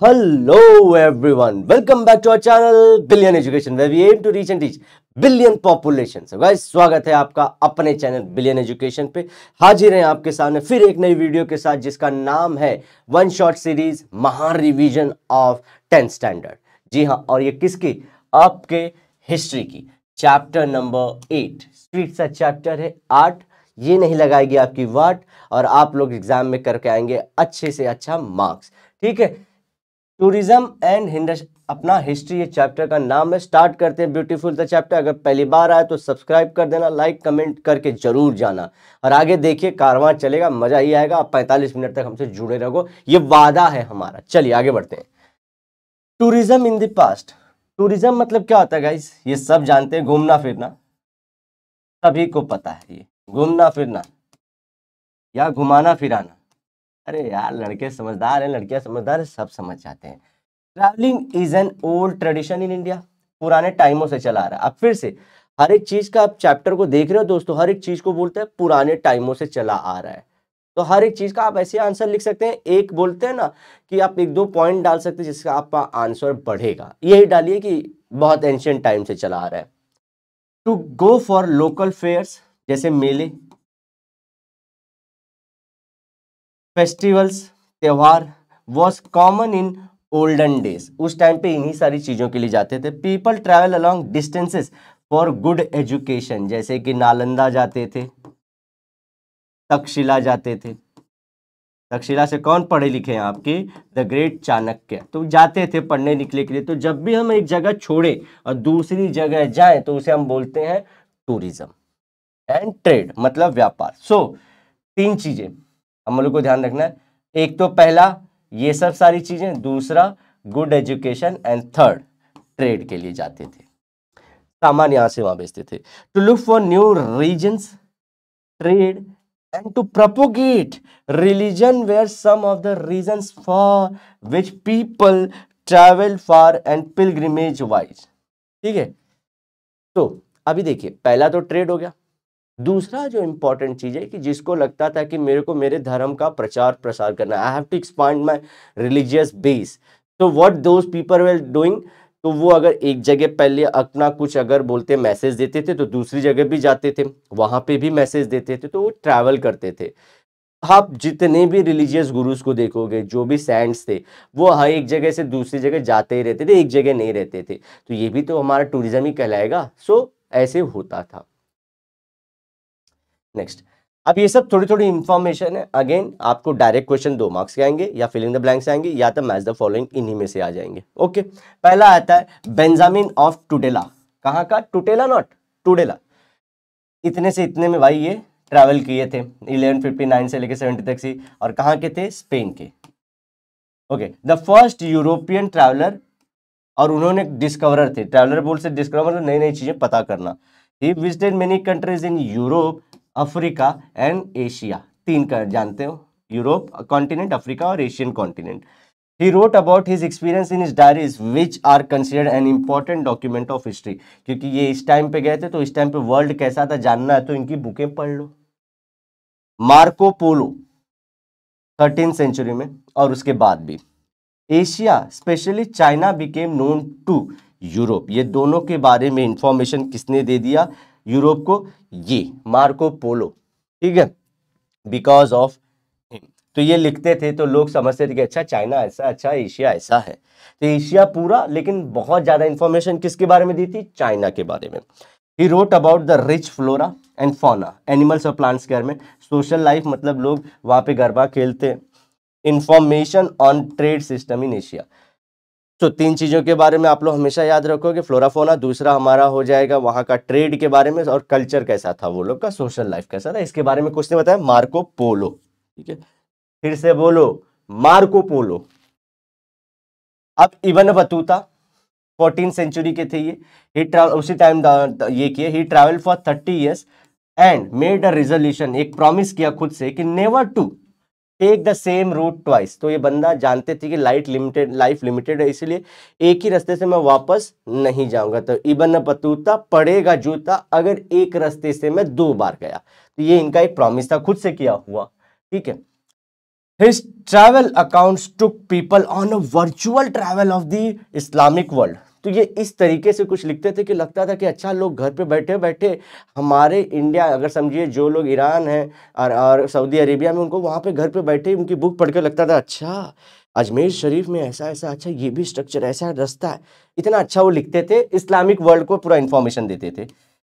Hello everyone, welcome back to our channel Billion Education where we aim to reach and teach billion population से guys स्वागत है आपका अपने channel billion education पे हाजिर हैं आपके सामने फिर एक नई वीडियो के साथ जिसका नाम है वन शॉट सीरीज महान रिवीजन ऑफ टेंथ स्टैंडर्ड जी हाँ और ये किसकी आपके हिस्ट्री की चैप्टर नंबर एट स्वीट सा चैप्टर है आर्ट ये नहीं लगाएगी आपकी वाट और आप लोग एग्जाम में करके आएंगे अच्छे से अच्छा मार्क्स ठीक है टूरिज्म एंड अपना हिस्ट्री ये चैप्टर का नाम है स्टार्ट करते हैं ब्यूटीफुल द चैप्टर अगर पहली बार आए तो सब्सक्राइब कर देना लाइक कमेंट करके जरूर जाना और आगे देखिए कारवां चलेगा मज़ा ही आएगा आप 45 मिनट तक हमसे जुड़े रहो ये वादा है हमारा चलिए आगे बढ़ते हैं tourism in the past tourism मतलब क्या होता है गाइस ये सब जानते हैं घूमना फिरना सभी को पता है ये घूमना फिरना या घुमाना फिराना अरे यार लड़के समझदार हैं लड़कियां समझदार हैं सब समझ जाते हैं travelling is an old tradition in India पुराने टाइमों से चला आ रहा है अब फिर से हर एक चीज़ का आप चैप्टर को देख रहे हो दोस्तों हर एक चीज़ को बोलते हैं पुराने टाइमों से चला आ रहा है तो हर एक चीज़ का आप ऐसे आंसर लिख सकते हैं एक बोलते हैं ना कि आप एक दो पॉइंट डाल सकते हैं जिसका आपका आंसर बढ़ेगा यही डालिए कि बहुत एंशियंट टाइम से चला आ रहा है to go for local fairs जैसे मेले फेस्टिवल्स त्यौहार was common in olden days उस टाइम पे इन्हीं सारी चीज़ों के लिए जाते थे people travel along distances for good education जैसे कि नालंदा जाते थे तक्षशिला जाते थे तक्षशिला से कौन पढ़े लिखे हैं आपके द ग्रेट चाणक्य तो जाते थे पढ़ने निकले के लिए तो जब भी हम एक जगह छोड़े और दूसरी जगह जाए तो उसे हम बोलते हैं टूरिज्म एंड ट्रेड मतलब व्यापार सो so, तीन चीज़ें हम लोग को ध्यान रखना है एक तो पहला ये सब सारी चीज़ें दूसरा good education and third trade के लिए जाते थे सामान यहां से वहां बेचते थे to look for new region trade and to propagate religion where some of the reason for which people travel for and pilgrimage wise ठीक है तो अभी देखिए पहला तो ट्रेड हो गया दूसरा जो इम्पोर्टेंट चीज़ है कि जिसको लगता था कि मेरे को मेरे धर्म का प्रचार प्रसार करना I have to expand my religious base तो what those people were doing तो वो अगर एक जगह पहले अपना कुछ अगर बोलते मैसेज देते थे तो दूसरी जगह भी जाते थे वहाँ पे भी मैसेज देते थे तो वो ट्रैवल करते थे आप जितने भी रिलीजियस गुरुज को देखोगे जो भी सैंड्स थे वो हर एक जगह से दूसरी जगह जाते ही रहते थे एक जगह नहीं रहते थे तो ये भी तो हमारा टूरिज़्म ही कहलाएगा सो ऐसे होता था नेक्स्ट अब ये सब थोड़ी थोड़ी इन्फॉर्मेशन है अगेन आपको डायरेक्ट क्वेश्चन दो मार्क्स के आएंगे या फिलिंग द ब्लैंक्स आएंगे या तो मैच द फॉलोइंग इन्हीं में से आ जाएंगे ओके पहला आता है बेंजामिन ऑफ टूटेला कहाँ का टूटेला नॉट टुडेला इतने से इतने में भाई ये ट्रैवल किए थे इलेवन फिफ्टी नाइन से लेकर सेवेंटी तक सी और कहाँ के थे स्पेन के okay the first European traveller और उन्होंने डिस्कवरर थे ट्रैवलर बोल से डिस्कवर नई नई चीज़ें पता करना he visited many countries in Europe Africa and Asia तीन का जानते हो यूरोप कॉन्टिनेंट अफ्रीका और Asian continent he wrote about his experience in his diaries which are considered an important document of history क्योंकि ये इस टाइम पे गए थे तो इस टाइम पे वर्ल्ड कैसा था जानना है तो इनकी बुकें पढ़ लो मार्को पोलो थर्टीन सेंचुरी में और उसके बाद भी Asia specially China became known to Europe ये दोनों के बारे में इंफॉर्मेशन किसने दे दिया यूरोप को ये मार्को पोलो ठीक है बिकॉज ऑफ तो ये लिखते थे तो लोग समझते थे कि अच्छा चाइना ऐसा अच्छा एशिया ऐसा है तो एशिया पूरा लेकिन बहुत ज़्यादा इंफॉर्मेशन किसके बारे में दी थी चाइना के बारे में he wrote about the rich flora and fauna animals और प्लांट्स के बारे में सोशल लाइफ मतलब लोग वहाँ पे गरबा खेलते information on trade system in Asia तो तीन चीज़ों के बारे में आप लोग हमेशा याद कि फ्लोराफोना दूसरा हमारा हो जाएगा वहाँ का ट्रेड के बारे में और कल्चर कैसा था वो लोग का सोशल लाइफ कैसा था इसके बारे में कुछ नहीं बताया मार्को पोलो ठीक है फिर से बोलो मार्को पोलो अब इवन बतूता फोर्टीन सेंचुरी के थे ये ही ट्रैवल उसी टाइम ये किए he travel for thirty years and made a resolution एक प्रॉमिस किया खुद से कि never to take the same route twice तो ये बंदा जानते थे कि लाइट लिमिटेड लाइफ लिमिटेड है इसीलिए एक ही रास्ते से मैं वापस नहीं जाऊंगा तो इबन बतूता पड़ेगा जूता अगर एक रास्ते से मैं दो बार गया तो ये इनका एक प्रॉमिस था खुद से किया हुआ ठीक है his travel accounts took people on a virtual travel of the Islamic world तो ये इस तरीके से कुछ लिखते थे कि लगता था कि अच्छा लोग घर पे बैठे बैठे हमारे इंडिया अगर समझिए जो लोग ईरान हैं और, और सऊदी अरेबिया में उनको वहाँ पे घर पे बैठे उनकी बुक पढ़ के लगता था अच्छा अजमेर शरीफ में ऐसा ऐसा अच्छा ये भी स्ट्रक्चर ऐसा रास्ता है इतना अच्छा वो लिखते थे इस्लामिक वर्ल्ड को पूरा इन्फॉर्मेशन देते थे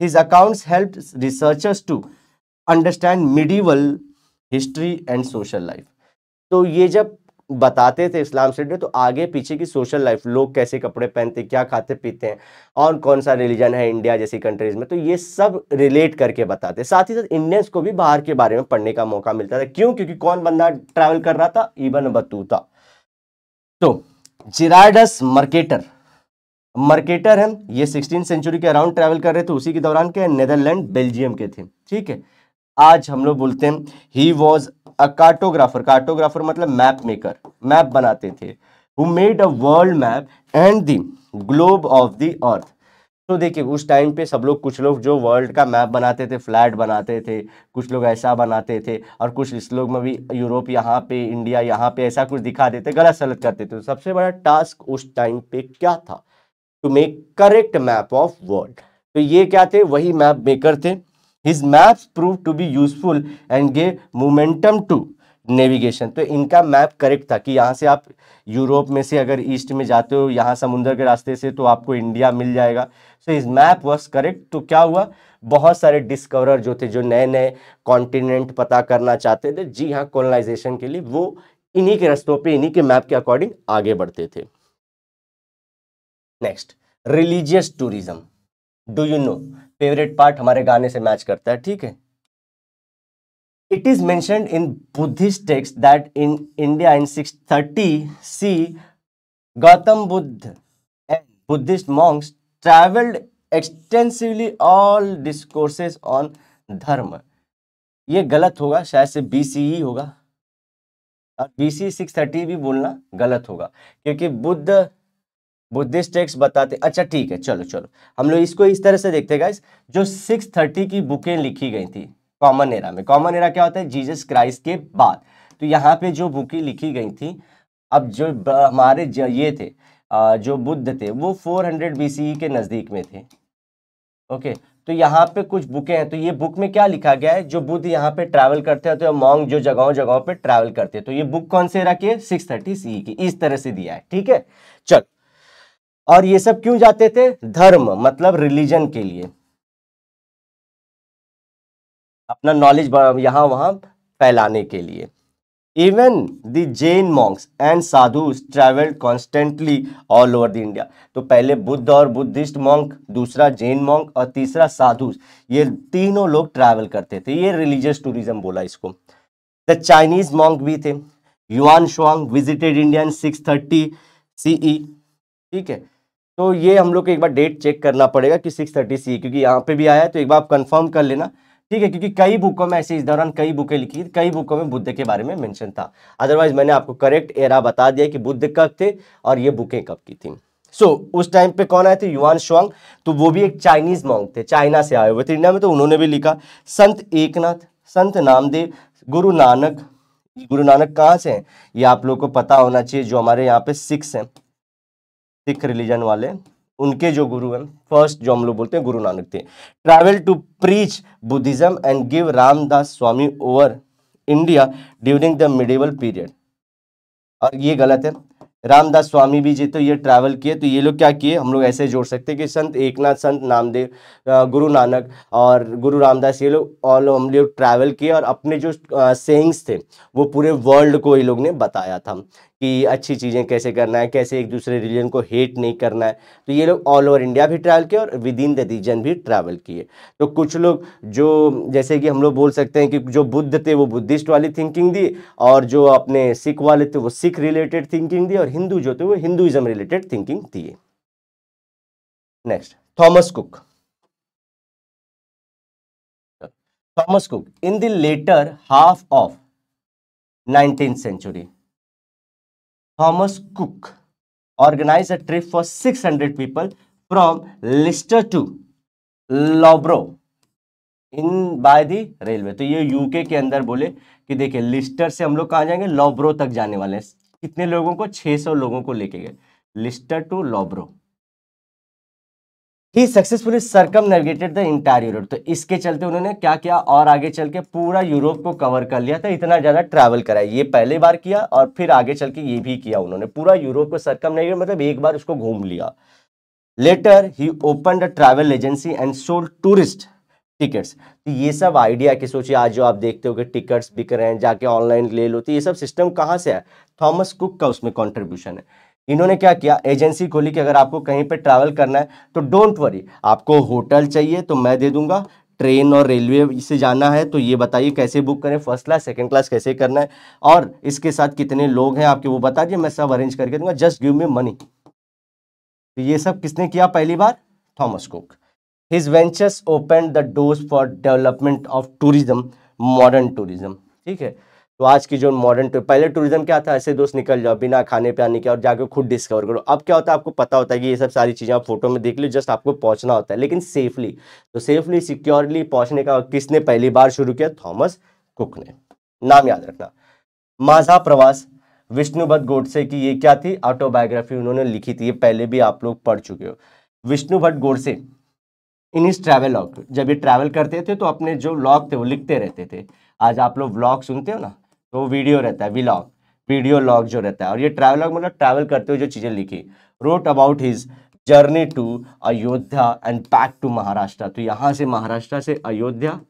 his accounts help researchers to understand medieval history and social life तो ये जब बताते थे इस्लाम से तो आगे पीछे की सोशल लाइफ लोग कैसे कपड़े पहनते क्या खाते पीते हैं और कौन सा रिलीजन है इंडिया जैसी कंट्रीज़ में तो ये सब रिलेट करके बताते साथ ही साथ इंडियंस को भी बाहर के बारे में पढ़ने का मौका मिलता था क्यों क्योंकि कौन बंदा ट्रैवल कर रहा था इवन बतूता तो जिराडस मर्केटर मर्केटर हैं ये सिक्सटीन सेंचुरी के अराउंड ट्रैवल कर रहे थे उसी के दौरान के नेदरलैंड बेल्जियम के थे ठीक है आज हम लोग बोलते हैं he was a cartographer cartographer मतलब मैप मेकर मैप बनाते थे who made a world map and the globe of the earth तो देखिए उस टाइम पे सब लोग कुछ लोग जो वर्ल्ड का मैप बनाते थे फ्लैट बनाते थे कुछ लोग ऐसा बनाते थे और कुछ इस लोग में भी यूरोप यहाँ पे इंडिया यहाँ पे ऐसा कुछ दिखा देते गलत सलत करते थे तो सबसे बड़ा टास्क उस टाइम पे क्या था to make correct map of world तो ये क्या थे वही मैप मेकर थे his maps prove to be useful and gave momentum to navigation तो इनका मैप करेक्ट था कि यहाँ से आप यूरोप में से अगर ईस्ट में जाते हो यहाँ समुंदर के रास्ते से तो आपको इंडिया मिल जाएगा so his map was correct तो क्या हुआ बहुत सारे डिस्कवरर जो थे जो नए नए कॉन्टिनेंट पता करना चाहते थे जी हाँ कॉलोनाइजेशन के लिए वो इन्हीं के रस्तों पे इन्हीं के मैप के अकॉर्डिंग आगे बढ़ते थे next religious tourism do you know favourite part हमारे गाने से मैच करता है ठीक है इट इज मैं in Buddhist texts that in India in six thirty C Gautam Buddha and Buddhist monk travelled extensively all discourses on dharma ये गलत होगा शायद से बी सी e होगा और बी सी सिक्स थर्टी भी बोलना गलत होगा क्योंकि बुद्ध बुद्धिस्ट टेक्स्ट बताते अच्छा ठीक है चलो चलो हम लोग इसको इस तरह से देखते गाइस जो 630 की बुकें लिखी गई थी कॉमन एरा में कॉमन एरा क्या होता है जीसस क्राइस्ट के बाद तो यहाँ पे जो बुकें लिखी गई थी अब जो हमारे ये थे जो बुद्ध थे वो 400 हंड्रेड e के नज़दीक में थे ओके तो यहाँ पे कुछ बुकें हैं तो ये बुक में क्या लिखा गया है जो बुद्ध यहाँ पे ट्रैवल करते हैं तो मॉन्ग जो जगहों जगहों पे ट्रैवल करते हैं तो ये बुक कौन से रखी है सिक्स थर्टी सी की इस तरह से दिया है ठीक है चलो और ये सब क्यों जाते थे धर्म मतलब रिलीजन के लिए अपना नॉलेज यहां वहां फैलाने के लिए even the Jain monks and sadhu travel constantly all over the India तो पहले बुद्ध और बुद्धिस्ट मॉन्क दूसरा जैन मॉन्क और तीसरा साधु ये तीनों लोग ट्रैवल करते थे ये रिलीजियस टूरिज्म बोला इसको द चाइनीज मॉन्क भी थे Xuanzang visited India in six thirty C ठीक है तो ये हम लोग को एक बार डेट चेक करना पड़ेगा कि सिक्स थर्टी सी क्योंकि यहाँ पे भी आया है तो एक बार आप कंफर्म कर लेना ठीक है क्योंकि कई बुकों में ऐसे इस दौरान कई बुकें लिखी कई बुकों में बुद्ध के बारे में मेंशन था अदरवाइज मैंने आपको करेक्ट एरा बता दिया कि बुद्ध कब थे और ये बुकें कब की थी सो so, उस टाइम पे कौन आए थे युवान शुआंग तो वो भी एक चाइनीज मॉन्ग थे चाइना से आए हुए थे इंडिया में तो उन्होंने भी लिखा संत एक संत नामदेव गुरु नानक गुरु नानक कहाँ से हैं ये आप लोग को पता होना चाहिए जो हमारे यहाँ पे सिक्स हैं सिख रिलीजन वाले उनके जो गुरु हैं फर्स्ट जो हम लोग बोलते हैं गुरु नानक थे travel to preach Buddhism and give Ramdas Swami over India during the medieval period और ये गलत है रामदास स्वामी भी जी तो ये ट्रैवल किए तो ये लोग क्या किए हम लोग ऐसे जोड़ सकते हैं कि संत एकनाथ संत नामदेव गुरु नानक और गुरु रामदास ये लोग ऑल हम लोग ट्रैवल किए और अपने जो सेंग्स थे वो पूरे वर्ल्ड को ये लोग ने बताया था कि अच्छी चीज़ें कैसे करना है कैसे एक दूसरे रिलीजन को हेट नहीं करना है तो ये लोग ऑल ओवर इंडिया भी ट्रैवल किए और विद इन द रीजन भी ट्रैवल किए तो कुछ लोग जो जैसे कि हम लोग बोल सकते हैं कि जो बुद्ध थे वो बुद्धिस्ट वाली थिंकिंग दी और जो अपने सिख वाले थे वो सिख रिलेटेड थिंकिंग दी और हिंदू जो थे वो हिंदुज़म रिलेटेड थिंकिंग दिए next Thomas Cook Thomas Cook in the later half of nineteen century Cook organise a trip for six 600 people from Leicester to Loughborough in by the railway तो ये UK के अंदर बोले कि देखिए लिस्टर से हम लोग कहाँ जाएंगे लॉब्रो तक जाने वाले हैं कितने लोगों को 600 लोगों को लेके गए Leicester to Loughborough he successfully circumnavigated the entire Europe तो इसके चलते उन्होंने क्या किया और आगे चल के पूरा यूरोप को कवर कर लिया था इतना ज़्यादा ट्रैवल कराया ये पहले बार किया और फिर आगे चल के ये भी किया उन्होंने पूरा यूरोप को सरकम नेविगेट मतलब एक बार उसको घूम लिया later he open the travel agency and sold tourist tickets तो ये सब आइडिया के सोचिए आज जो आप देखते हो कि टिकट्स बिक रहे हैं जाके ऑनलाइन ले लो तो ये सब सिस्टम कहाँ से है थॉमस कुक का उसमें कॉन्ट्रीब्यूशन है इन्होंने क्या किया एजेंसी खोली कि अगर आपको कहीं पे ट्रैवल करना है तो डोंट वरी आपको होटल चाहिए तो मैं दे दूंगा ट्रेन और रेलवे से जाना है तो ये बताइए कैसे बुक करें फर्स्ट क्लास सेकंड क्लास कैसे करना है और इसके साथ कितने लोग हैं आपके वो बता दिए मैं सब अरेंज करके दूंगा जस्ट गिव मी मनी तो ये सब किसने किया पहली बार Thomas Cook his ventures open the doors for development of tourism modern tourism ठीक है तो आज की जो मॉडर्न टूर पहले टूरिज्म क्या था ऐसे दोस्त निकल जाओ बिना खाने पियाने के और जाकर खुद डिस्कवर करो अब क्या होता है आपको पता होता है कि ये सब सारी चीज़ें आप फोटो में देख लो जस्ट आपको पहुंचना होता है लेकिन सेफली तो सेफली सिक्योरली पहुंचने का किसने पहली बार शुरू किया थॉमस कुक ने नाम याद रखना माझा प्रवास विष्णुभद्ध गोडसे की ये क्या थी ऑटोबायोग्राफी उन्होंने लिखी थी ये पहले भी आप लोग पढ़ चुके हो विष्णु भट्ट गोडसे इन इस ट्रैवल लॉग जब ये ट्रैवल करते थे तो अपने जो लॉग थे वो लिखते रहते थे आज आप लोग ब्लॉग सुनते हो ना तो वीडियो रहता है वीलॉग वीडियो लॉग जो रहता है और ये ट्रैवलॉग मतलब ट्रैवल करते हुए जो चीज़ें लिखी wrote about his journey to Ayodhya and back to Maharashtra तो यहाँ से महाराष्ट्र से Ayodhya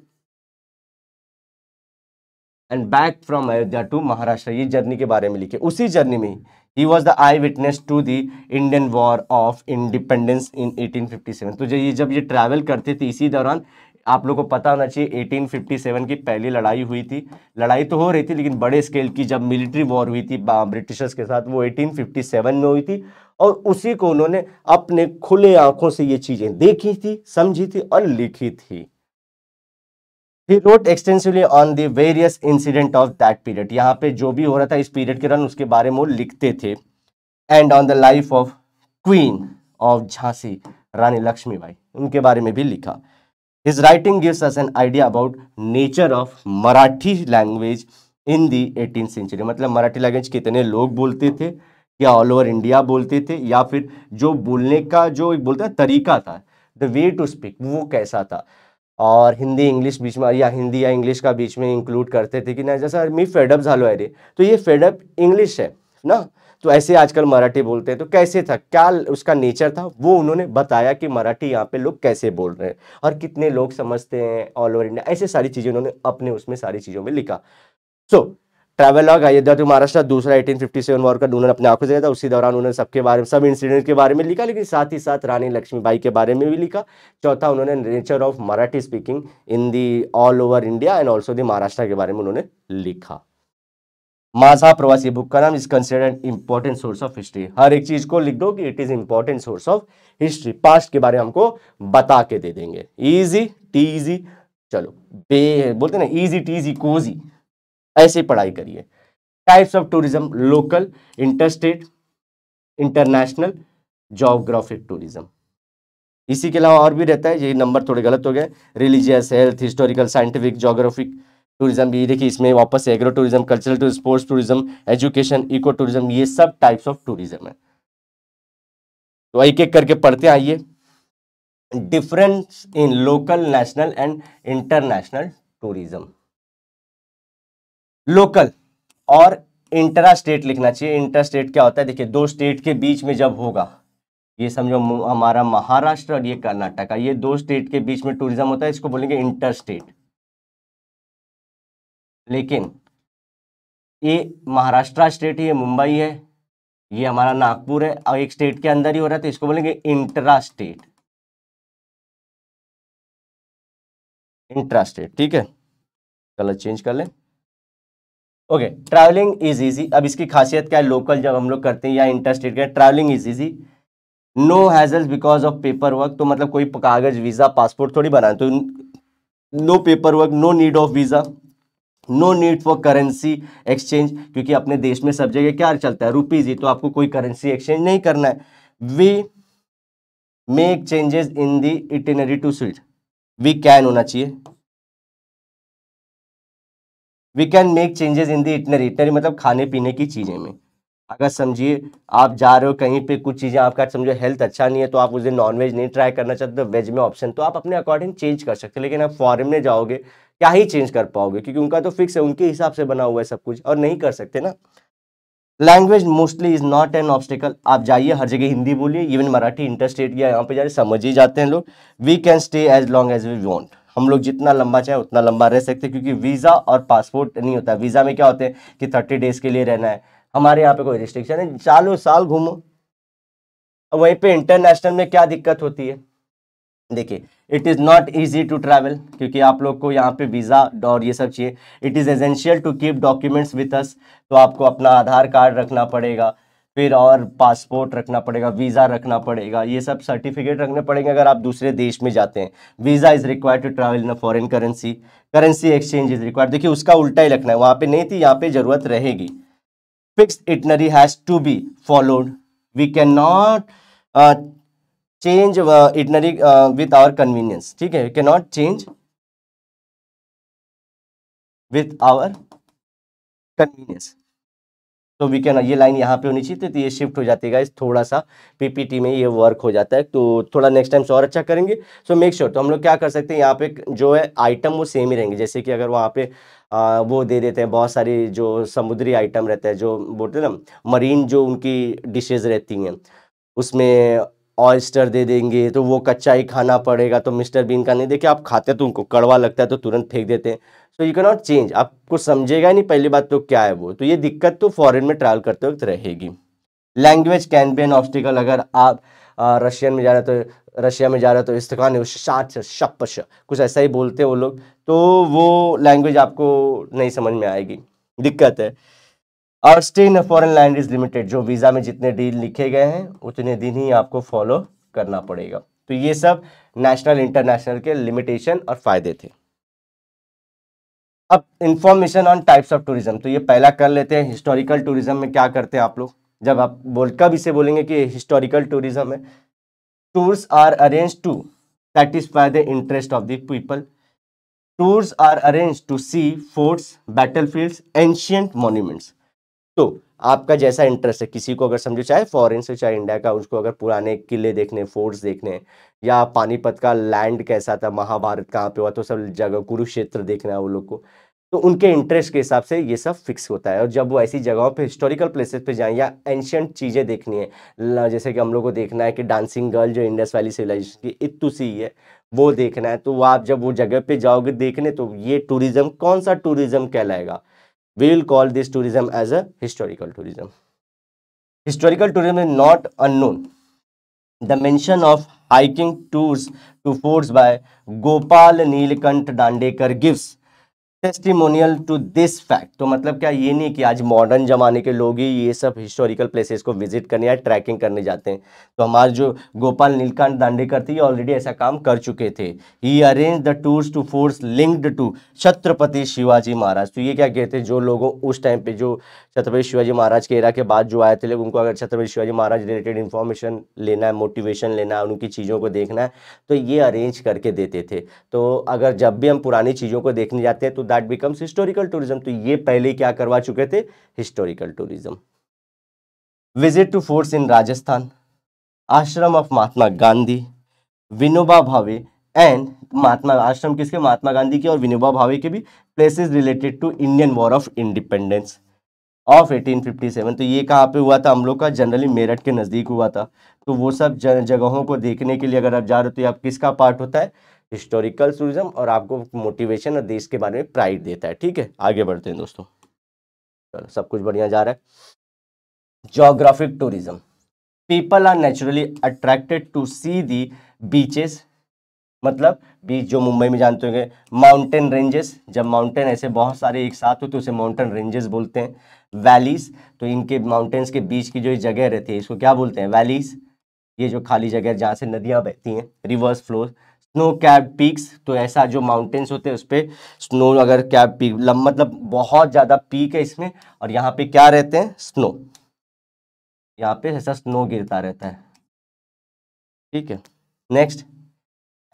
and back from Ayodhya to Maharashtra ये जर्नी के बारे में लिखे उसी जर्नी में he was the eyewitness to the Indian war of independence in 1857 तो जब ये जब ये ट्रैवल करते थे इसी दौरान आप लोगों को पता होना चाहिए 1857 की पहली लड़ाई हुई थी लड़ाई तो हो रही थी लेकिन बड़े स्केल की जब मिलिट्री वॉर हुई थी ब्रिटिशर्स के साथ वो 1857 में हुई थी और उसी को उन्होंने अपने खुले आंखों से ये चीज़ें देखी थी समझी थी और लिखी थी he wrote extensively on the various incident of that period यहाँ पे जो भी हो रहा था इस पीरियड के रन उसके बारे में वो लिखते थे and on the life of queen of Jhansi Rani Lakshmibai उनके बारे में भी लिखा His writing gives us an idea about nature of Marathi language in the 18th century. मतलब मराठी लैंग्वेज कितने लोग बोलते थे या ऑल ओवर इंडिया बोलते थे या फिर जो बोलने का जो बोलते तरीका था द वे टू स्पीक वो कैसा था और हिंदी इंग्लिश बीच में या हिंदी या इंग्लिश का बीच में इंक्लूड करते थे कि ना जैसा मी फेडअप झालो है रे तो ये फेडअप इंग्लिश है ना तो ऐसे आजकल मराठी बोलते हैं तो कैसे था क्या उसका नेचर था वो उन्होंने बताया कि मराठी यहाँ पे लोग कैसे बोल रहे हैं और कितने लोग समझते हैं ऑल ओवर इंडिया ऐसे सारी चीज़ें उन्होंने अपने उसमें सारी चीज़ों में लिखा so so, travelogue Ayodhya to Maharashtra दूसरा 1857 वॉर का उन्होंने अपने आंखों से देखा था उसी दौरान उन्होंने सबके बारे में सब इंसिडेंट के बारे में लिखा लेकिन साथ ही साथ रानी लक्ष्मीबाई के बारे में भी लिखा चौथा उन्होंने nature of Marathi speaking in the all over India and also the Maharashtra के बारे में उन्होंने लिखा माझा प्रवासी बुक का नाम is considered important source of history हर एक चीज को लिख दो कि it is important source of history past के बारे में हमको बता के दे देंगे इजी टीजी चलो बे बोलते ना इजी टीजी कोजी ऐसे पढ़ाई करिए types of tourism local interstate international geographic tourism इसी के अलावा और भी रहता है ये नंबर थोड़े गलत हो गए religious health historical scientific geographic tourism ये देखिए इसमें वापस agro tourism cultural tourism sports tourism education eco tourism ये सब टाइप्स ऑफ टूरिज्म है तो एक एक करके पढ़ते आइए difference in local national and international tourism local और इंटरा स्टेट लिखना चाहिए इंटर स्टेट क्या होता है देखिए दो स्टेट के बीच में जब होगा ये समझो हमारा महाराष्ट्र और ये कर्नाटका ये दो स्टेट के बीच में टूरिज्म होता है इसको बोलेंगे इंटर स्टेट लेकिन ये महाराष्ट्र स्टेट है मुंबई है ये हमारा नागपुर है और एक स्टेट के अंदर ही हो रहा है तो इसको बोलेंगे इंट्रा स्टेट इंट्रा स्टेट ठीक है कलर चेंज कर लें ओके ट्रैवलिंग इज इजी अब इसकी खासियत क्या है लोकल जब हम लोग करते हैं या इंटर स्टेट का travelling is easy no hassle because of paper work तो मतलब कोई कागज वीज़ा पासपोर्ट थोड़ी बनाए तो no paper work no need of visa no need for currency exchange क्योंकि अपने देश में सब जगह क्या चलता है रुपीज ही तो आपको कोई करेंसी एक्सचेंज नहीं करना है we make changes in the itinerary to suit we can होना चाहिए we can make changes in the itinerary itinerary मतलब खाने पीने की चीज़ें में अगर समझिए आप जा रहे हो कहीं पे कुछ चीज़ें आपका समझो हेल्थ अच्छा नहीं है तो आप उस दिन नॉनवेज नहीं ट्राई करना चाहते वेज तो में ऑप्शन तो आप अपने अकॉर्डिंग चेंज कर सकते लेकिन आप फॉरेन में जाओगे क्या ही चेंज कर पाओगे क्योंकि उनका तो फिक्स है उनके हिसाब से बना हुआ है सब कुछ और नहीं कर सकते ना language mostly is not an obstacle आप जाइए हर जगह हिंदी बोलिए इवन मराठी इंटरस्टेट या यहाँ पे जाए समझ ही जाते हैं लोग we can stay as long as we want हम लोग जितना लंबा चाहे उतना लंबा रह सकते हैं क्योंकि वीज़ा और पासपोर्ट नहीं होता वीज़ा में क्या होते हैं कि थर्टी डेज़ के लिए रहना है हमारे यहाँ पे कोई रिस्ट्रिक्शन है सालों साल घूमो वहीं पे इंटरनेशनल में क्या दिक्कत होती है देखिए it is not easy to travel क्योंकि आप लोग को यहाँ पे वीज़ा और ये सब चाहिए it is essential to keep documents with us तो आपको अपना आधार कार्ड रखना पड़ेगा फिर और पासपोर्ट रखना पड़ेगा वीज़ा रखना पड़ेगा ये सब सर्टिफिकेट रखने पड़ेंगे अगर आप दूसरे देश में जाते हैं visa is required to travel in a foreign currency currency exchange is required देखिए उसका उल्टा ही रखना है वहाँ पर नहीं थी यहाँ पर ज़रूरत रहेगी fix itinerary has to be followed we can not change itinerary with our convenience ठीक है can not change with our convenience तो वी कैन ये लाइन यहाँ पे होनी चाहिए तो ये शिफ्ट हो जाती है थोड़ा सा पीपीटी में ये वर्क हो जाता है तो थोड़ा नेक्स्ट टाइम से और अच्छा करेंगे सो मेक श्योर तो हम लोग क्या कर सकते हैं यहाँ पे जो है आइटम वो सेम ही रहेंगे जैसे कि अगर वहाँ पे आ, वो दे देते हैं बहुत सारी जो समुद्री आइटम रहता है जो बोलते हैं ना मरीन जो उनकी डिशेज रहती हैं उसमें ऑयस्टर दे देंगे तो वो कच्चा ही खाना पड़ेगा तो मिस्टर बीन का नहीं देखिए आप खाते तो उनको कड़वा लगता है तो तुरंत फेंक देते हैं so you can not change आपको समझेगा नहीं पहली बात तो क्या है वो तो ये दिक्कत तो फॉरेन में ट्रैवल करते वक्त रहेगी language can be an obstacle अगर आप रशियन में जा रहे तो रशिया में जा रहे तो इस्तकान शाच शपश कुछ ऐसा ही बोलते हैं वो लोग तो वो लैंग्वेज आपको नहीं समझ में आएगी दिक्कत है और stay in foreign land is limited जो वीज़ा में जितने डील लिखे गए हैं उतने दिन ही आपको फॉलो करना पड़ेगा तो ये सब नेशनल इंटरनेशनल के लिमिटेशन और फायदे थे अब information on types of tourism तो ये पहला कर लेते हैं हिस्टोरिकल टूरिज्म में क्या करते हैं आप लोग जब आप बोल कब इसे बोलेंगे कि हिस्टोरिकल टूरिज्म है tours are arrange to satisfy the interest of the people tours are arrange to see forts battle field ancient monuments तो आपका जैसा इंटरेस्ट है किसी को अगर समझो चाहे फॉरेन से चाहे इंडिया का उसको अगर पुराने किले देखने फोर्ट्स देखने या पानीपत का लैंड कैसा था महाभारत कहाँ पे हुआ तो सब जगह कुरुक्षेत्र देखना है वो लोग को तो उनके इंटरेस्ट के हिसाब से ये सब फिक्स होता है और जब वो ऐसी जगहों पे हिस्टोरिकल प्लेसेस पे जाएँ या एंशंट चीज़ें देखनी है जैसे कि हम लोग को देखना है कि डांसिंग गर्ल जो इंडस वैली सिविलाइजेशन की इतु सी है वो देखना है तो आप जब वो जगह पर जाओगे देखने तो ये टूरिज़्म कौन सा टूरिज़्म कहलाएगा we will call this tourism as a historical tourism. Historical tourism is not unknown. The mention of hiking tours to forts by Gopal Neelkant Dandekar gives testimonial to this fact तो मतलब क्या ये नहीं कि आज modern ज़माने के लोग ही ये सब हिस्टोरिकल प्लेसेस को विजिट करने या ट्रैकिंग करने जाते हैं तो हमारे जो गोपाल नीलकांत दांडेकर थे ऑलरेडी ऐसा काम कर चुके थे he arrange the tours to forts linked to Chhatrapati Shivaji Maharaj तो ये क्या कहते हैं जो लोगों उस टाइम पे जो छत्रपति शिवाजी महाराज के एरा के बाद जो आए थे लोग उनको अगर छत्रपति शिवाजी महाराज रिलेटेड इन्फॉर्मेशन लेना है मोटिवेशन लेना है उनकी चीज़ों को देखना है तो ये अरेंज करके देते थे तो अगर जब भी हम पुरानी चीज़ों को देखने जाते हैं तो दैट बिकम्स हिस्टोरिकल टूरिज्म तो ये पहले क्या करवा चुके थे historical tourism visit to forts in Rajasthan ashram of महात्मा गांधी विनोबा भावे एंड महात्मा आश्रम किसके महात्मा गांधी के और विनोबा भावे के भी places related to Indian war of independence of 1857 तो ये कहाँ पे हुआ था हम लोग का जनरली मेरठ के नज़दीक हुआ था तो वो सब जगहों को देखने के लिए अगर आप जा रहे हो तो आप किसका पार्ट होता है हिस्टोरिकल टूरिज्म और आपको मोटिवेशन और देश के बारे में प्राइड देता है ठीक है आगे बढ़ते हैं दोस्तों चलो सब कुछ बढ़िया जा रहा है geographic tourism people are naturally attracted to see the beaches मतलब बीच जो मुंबई में जानते होंगे माउंटेन रेंजेस जब माउंटेन ऐसे बहुत सारे एक साथ हो तो उसे माउंटेन रेंजेस बोलते हैं वैलीज तो इनके माउंटेन्स के बीच की जो जगह रहती है इसको क्या बोलते हैं वैलीज ये जो खाली जगह जहाँ से नदियाँ बहती हैं rivers flows snow cap peaks तो ऐसा जो माउंटेन्स होते हैं उस पर स्नो अगर कैप पीक मतलब बहुत ज़्यादा पीक है इसमें और यहाँ पे क्या रहते हैं स्नो यहाँ पे ऐसा स्नो गिरता रहता है ठीक है नेक्स्ट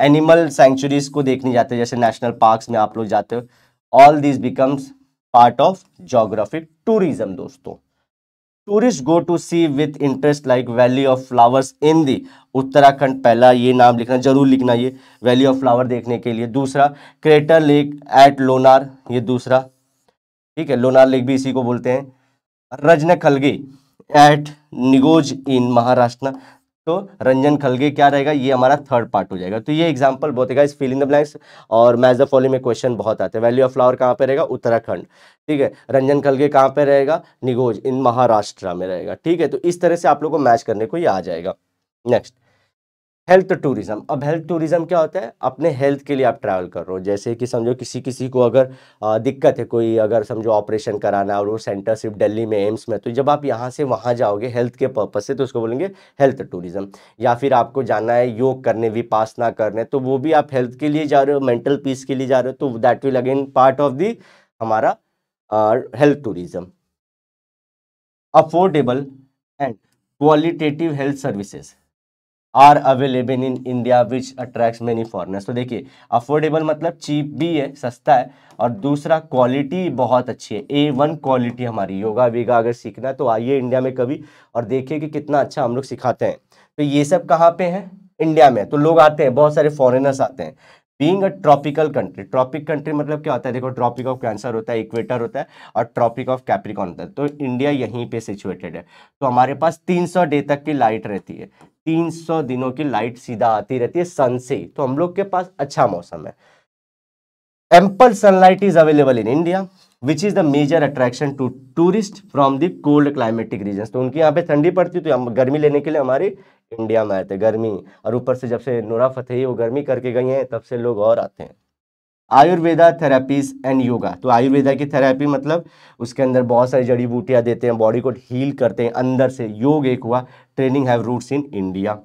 एनिमल सेंचुरीज को देखने जाते हैं जैसे नेशनल पार्क्स में आप लोग जाते हो all this becomes part of geographic tourism दोस्तों tourist go to see with interest like valley of flowers in the Uttarakhand पहला ये नाम लिखना जरूर लिखना ये वैली ऑफ फ्लावर देखने के लिए दूसरा क्रेटर लेक एट लोनार ये दूसरा ठीक है लोनार लेक भी इसी को बोलते हैं रजन खलगी एट निगोज इन महाराष्ट्र तो रंजन खलगे क्या रहेगा ये हमारा थर्ड पार्ट हो जाएगा तो ये एग्जाम्पल बहुत है इस फिलिंग द ब्लैंक्स और मैच द फॉलोइंग में क्वेश्चन बहुत आते हैं वैल्यू ऑफ फ्लावर कहाँ पे रहेगा उत्तराखंड ठीक है रंजन खलगे कहाँ पे रहेगा निगोज इन महाराष्ट्र में रहेगा ठीक है तो इस तरह से आप लोग को मैच करने को ये आ जाएगा नेक्स्ट हेल्थ टूरिज्म अब हेल्थ टूरिज्म क्या होता है अपने हेल्थ के लिए आप ट्रैवल कर रहे हो जैसे कि समझो किसी किसी को अगर दिक्कत है कोई अगर समझो ऑपरेशन कराना और वो सेंटर सिर्फ दिल्ली में एम्स में तो जब आप यहाँ से वहाँ जाओगे हेल्थ के पर्पज से तो उसको बोलेंगे हेल्थ टूरिज्म या फिर आपको जाना है योग करने विपासना करने तो वो भी आप हेल्थ के लिए जा रहे हो मेंटल पीस के लिए जा रहे हो तो that will again part of the हमारा health tourism affordable and qualitative health services are available in India which attract many foreigners तो देखिए अफोर्डेबल मतलब चीप भी है सस्ता है और दूसरा क्वालिटी बहुत अच्छी है ए वन क्वालिटी हमारी योगा वेगा अगर सीखना है तो आइए इंडिया में कभी और देखिए कि कितना अच्छा हम लोग सिखाते हैं तो ये सब कहाँ पे हैं इंडिया में तो लोग आते हैं बहुत सारे फॉरेनर्स आते हैं being a tropical country tropic country मतलब क्या होता है देखो ट्रॉपिक ऑफ कैंसर होता है इक्वेटर होता है और ट्रॉपिक ऑफ कैप्रिकॉन होता है तो इंडिया यहीं पे सिचुएटेड है तो हमारे पास 300 डे तक की लाइट रहती है 300 दिनों की लाइट सीधा आती रहती है सन से तो हम लोग के पास अच्छा मौसम है ample sunlight is available in India which is the major attraction to tourist from the cold climatic region तो उनकी यहाँ पे ठंडी पड़ती है तो गर्मी लेने के लिए हमारी इंडिया में आए थे गर्मी और ऊपर से जब से नूरा फतेही वो गर्मी करके गई हैं तब से लोग और आते हैं आयुर्वेदा थेरेपीज एंड योगा तो आयुर्वेदा की थेरेपी मतलब उसके अंदर बहुत सारी जड़ी बूटियाँ देते हैं बॉडी को हील करते हैं अंदर से योग एक हुआ training have roots in India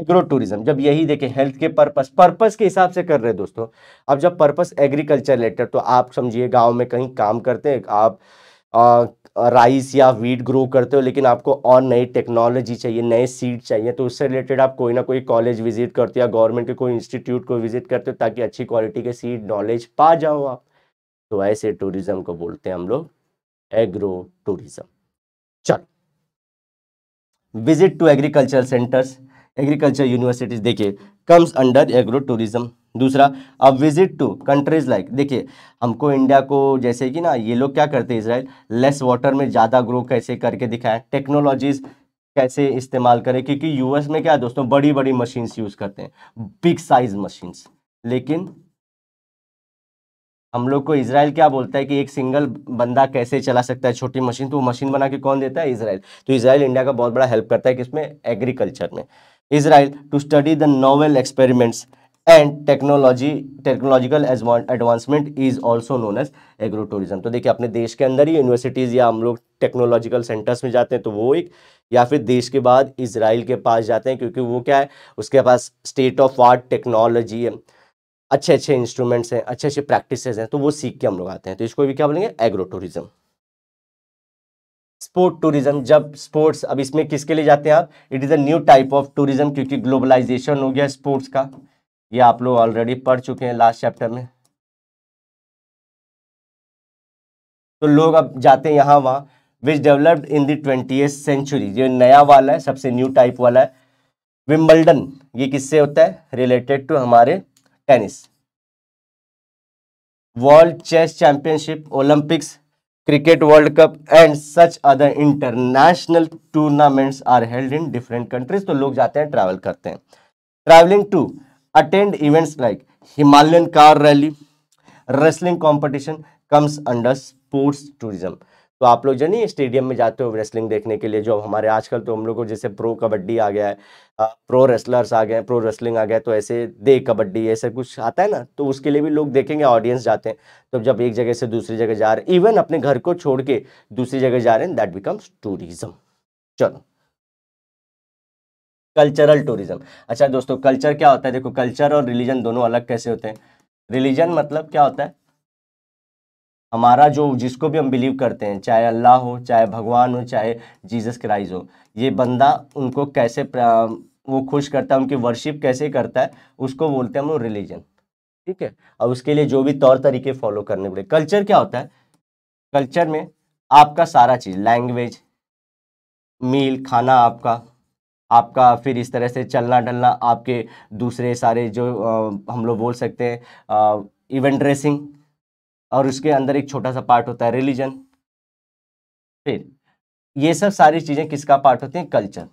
agro tourism जब यही देखें हेल्थ के पर्पस पर्पस के हिसाब से कर रहे हैं दोस्तों अब जब पर्पस एग्रीकल्चर रिलेटेड तो आप समझिए गांव में कहीं काम करते हैं आप राइस या वीट ग्रो करते हो लेकिन आपको और नई टेक्नोलॉजी चाहिए नए सीड चाहिए तो उससे रिलेटेड आप कोई ना कोई कॉलेज विजिट करते हो या गवर्नमेंट के कोई इंस्टीट्यूट को विजिट करते हो ताकि अच्छी क्वालिटी के सीड नॉलेज पा जाओ आप तो ऐसे टूरिज़्म को बोलते हैं हम लोग एग्रो टूरिज़्म चलो visit to agriculture centers agriculture universities देखिए कम्स अंडर एग्रो टूरिज्म दूसरा अब विजिट टू कंट्रीज़ लाइक देखिए हमको इंडिया को जैसे कि ना ये लोग क्या करते हैं इसराइल लेस वाटर में ज़्यादा ग्रो कैसे करके दिखाएं टेक्नोलॉजीज़ कैसे इस्तेमाल करें क्योंकि यूएस में क्या है दोस्तों बड़ी बड़ी मशीन्स यूज़ करते हैं बिग साइज मशीन्स लेकिन हम लोग को इसराइल क्या बोलता है कि एक सिंगल बंदा कैसे चला सकता है छोटी मशीन तो वो मशीन बना के कौन देता है इसराइल तो इसराइल इंडिया का बहुत बड़ा हेल्प करता है कि इसमें एग्रीकल्चर में Israel to study the novel experiments and technology technological advancement is also known as agro tourism तो देखिए अपने देश के अंदर ही यूनिवर्सिटीज़ या हम लोग टेक्नोलॉजिकल सेंटर्स में जाते हैं तो वो एक या फिर देश के बाद इसराइल के पास जाते हैं क्योंकि वो क्या है उसके पास स्टेट ऑफ आर्ट टेक्नोलॉजी है अच्छे अच्छे इंस्ट्रूमेंट्स हैं अच्छे अच्छे प्रैक्टिस हैं तो वो सीख के हम लोग आते हैं तो इसको भी क्या बोलेंगे एग्रो टूरिज्म स्पोर्ट टूरिज्म जब स्पोर्ट्स अब इसमें किसके लिए जाते हैं आप it is a new type of tourism क्योंकि ग्लोबलाइजेशन हो गया स्पोर्ट्स का ये आप लोग ऑलरेडी पढ़ चुके हैं लास्ट चैप्टर में तो लोग अब जाते हैं यहाँ वहाँ which developed in the twenty century ये नया वाला है सबसे न्यू टाइप वाला है विम्बल्डन ये किससे होता है रिलेटेड टू हमारे tennis world chess championship Olympics cricket world cup and such other international tournaments are held in different countries तो लोग जाते हैं ट्रैवल करते हैं travelling to attend events like Himalayan car rally wrestling competition comes under sports tourism तो आप लोग जानिए स्टेडियम में जाते हो रेसलिंग देखने के लिए जो हमारे आजकल तो हम लोग को जैसे प्रो कबड्डी आ गया है प्रो रेसलर्स आ गए प्रो रेसलिंग आ गया तो ऐसे दे कबड्डी ऐसे कुछ आता है ना तो उसके लिए भी लोग देखेंगे ऑडियंस जाते हैं तो जब एक जगह से दूसरी जगह जा रहे हैं इवन अपने घर को छोड़ के दूसरी जगह जा रहे हैं दैट बिकम्स टूरिज्म चलो कल्चरल टूरिज्म अच्छा दोस्तों कल्चर क्या होता है देखो कल्चर और रिलीजन दोनों अलग कैसे होते हैं रिलीजन मतलब क्या होता है हमारा जो जिसको भी हम बिलीव करते हैं चाहे अल्लाह हो चाहे भगवान हो चाहे जीसस क्राइस्ट हो ये बंदा उनको कैसे वो खुश करता है उनकी वर्शिप कैसे करता है उसको बोलते हैं हम लोग रिलीजन ठीक है और उसके लिए जो भी तौर तरीके फॉलो करने पड़े कल्चर क्या होता है कल्चर में आपका सारा चीज़ लैंग्वेज मील खाना आपका आपका फिर इस तरह से चलना डलना आपके दूसरे सारे जो आ, हम लोग बोल सकते हैं इवेंट ड्रेसिंग और उसके अंदर एक छोटा सा पार्ट होता है रिलीजन फिर ये सब सारी चीज़ें किसका पार्ट होती हैं कल्चर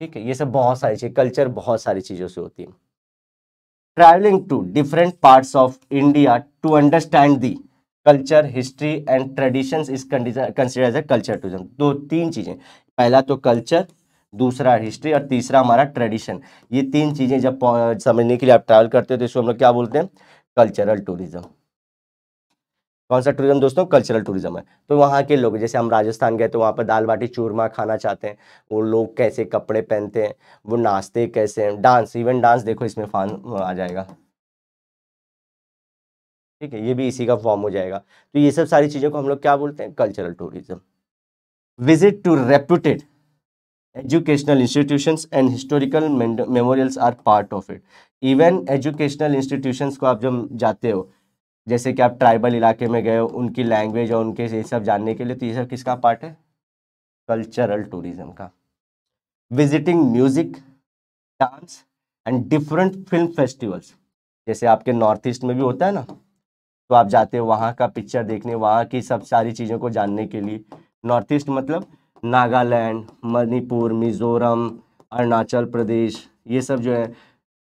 ठीक है ये सब बहुत सारी चीज़ कल्चर बहुत सारी चीज़ों से होती है travelling to different parts of India to understand the culture history and tradition is consider as a culture tourism दो तीन चीज़ें पहला तो कल्चर दूसरा हिस्ट्री और तीसरा हमारा ट्रेडिशन ये तीन चीज़ें जब समझने के लिए आप ट्रैवल करते हो तो इसको हम लोग क्या बोलते हैं कल्चरल टूरिज्म कौन सा टूरिज्म दोस्तों कल्चरल टूरिज्म है तो वहाँ के लोग जैसे हम राजस्थान गए तो वहाँ पर दाल बाटी चूरमा खाना चाहते हैं वो लोग कैसे कपड़े पहनते हैं वो नाचते कैसे हैं डांस इवन डांस देखो इसमें फान आ जाएगा ठीक है ये भी इसी का फॉर्म हो जाएगा तो ये सब सारी चीज़ों को हम लोग क्या बोलते हैं cultural tourism visit to reputed educational institution and historical memorials are part of it even educational institution को आप जब जाते हो जैसे कि आप ट्राइबल इलाके में गए उनकी लैंग्वेज और उनके ये सब जानने के लिए तो ये सब किसका पार्ट है कल्चरल टूरिज्म का visiting music dance and different film festivals जैसे आपके नॉर्थ ईस्ट में भी होता है ना तो आप जाते हो वहाँ का पिक्चर देखने वहाँ की सब सारी चीज़ों को जानने के लिए नॉर्थ ईस्ट मतलब नागालैंड मणिपुर मिज़ोरम अरुणाचल प्रदेश ये सब जो है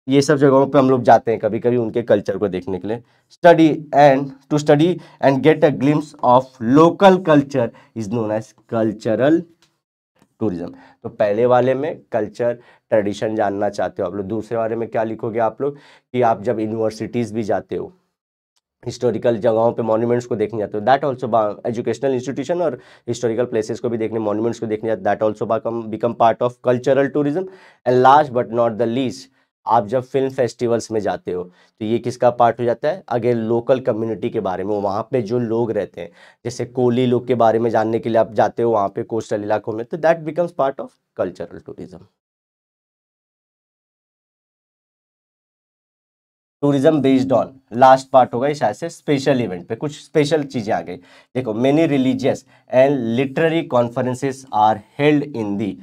ये सब जगहों पे हम लोग जाते हैं कभी कभी उनके कल्चर को देखने के लिए study and to study and get a glimpse of local culture is known as cultural tourism तो पहले वाले में कल्चर ट्रेडिशन जानना चाहते हो आप लोग दूसरे वाले में क्या लिखोगे आप लोग कि आप जब यूनिवर्सिटीज़ भी जाते हो हिस्टोरिकल जगहों पे मॉन्यूमेंट्स को देखने जाते हो दैट ऑल्सो एजुकेशनल इंस्टीट्यूशन और हिस्टोरिकल प्लेसेस को भी देखने मॉन्यूमेंट्स को देखने जाते that also become part of cultural tourism and last but not the least आप जब फिल्म फेस्टिवल्स में जाते हो तो ये किसका पार्ट हो जाता है अगेन लोकल कम्युनिटी के बारे में वहाँ पे जो लोग रहते हैं जैसे कोली लोग के बारे में जानने के लिए आप जाते हो वहाँ पे कोस्टल इलाकों में तो that becomes part of cultural tourism tourism based on last part होगा शायद से स्पेशल इवेंट पे कुछ स्पेशल चीज़ें आ गई देखो many religious and literary conferences are held in the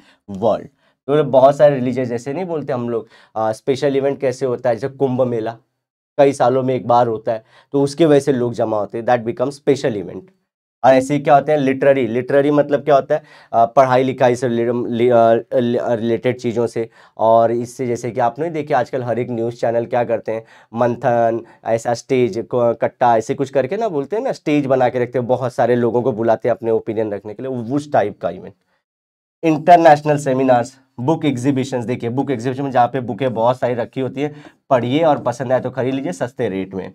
world तो बहुत सारे रिलीजियस ऐसे नहीं बोलते हम लोग स्पेशल इवेंट कैसे होता है जैसे कुंभ मेला कई सालों में एक बार होता है तो उसकी वजह से लोग जमा होते हैं दैट बिकम स्पेशल इवेंट और ऐसे ही क्या होते हैं लिटरेरी लिटरेरी मतलब क्या होता है आ, पढ़ाई लिखाई से रिलेटेड चीज़ों से और इससे जैसे कि आपने देखिए आजकल हर एक न्यूज़ चैनल क्या करते हैं मंथन ऐसा स्टेज कट्टा ऐसे कुछ करके ना बोलते हैं ना स्टेज बना के रखते हैं बहुत सारे लोगों को बुलाते हैं अपने ओपिनियन रखने के लिए उस टाइप का event international seminars book exhibition देखिए बुक एग्जीबिशन जहाँ पे बुकें बहुत सारी रखी होती है पढ़िए और पसंद आए तो खरीद लीजिए सस्ते रेट में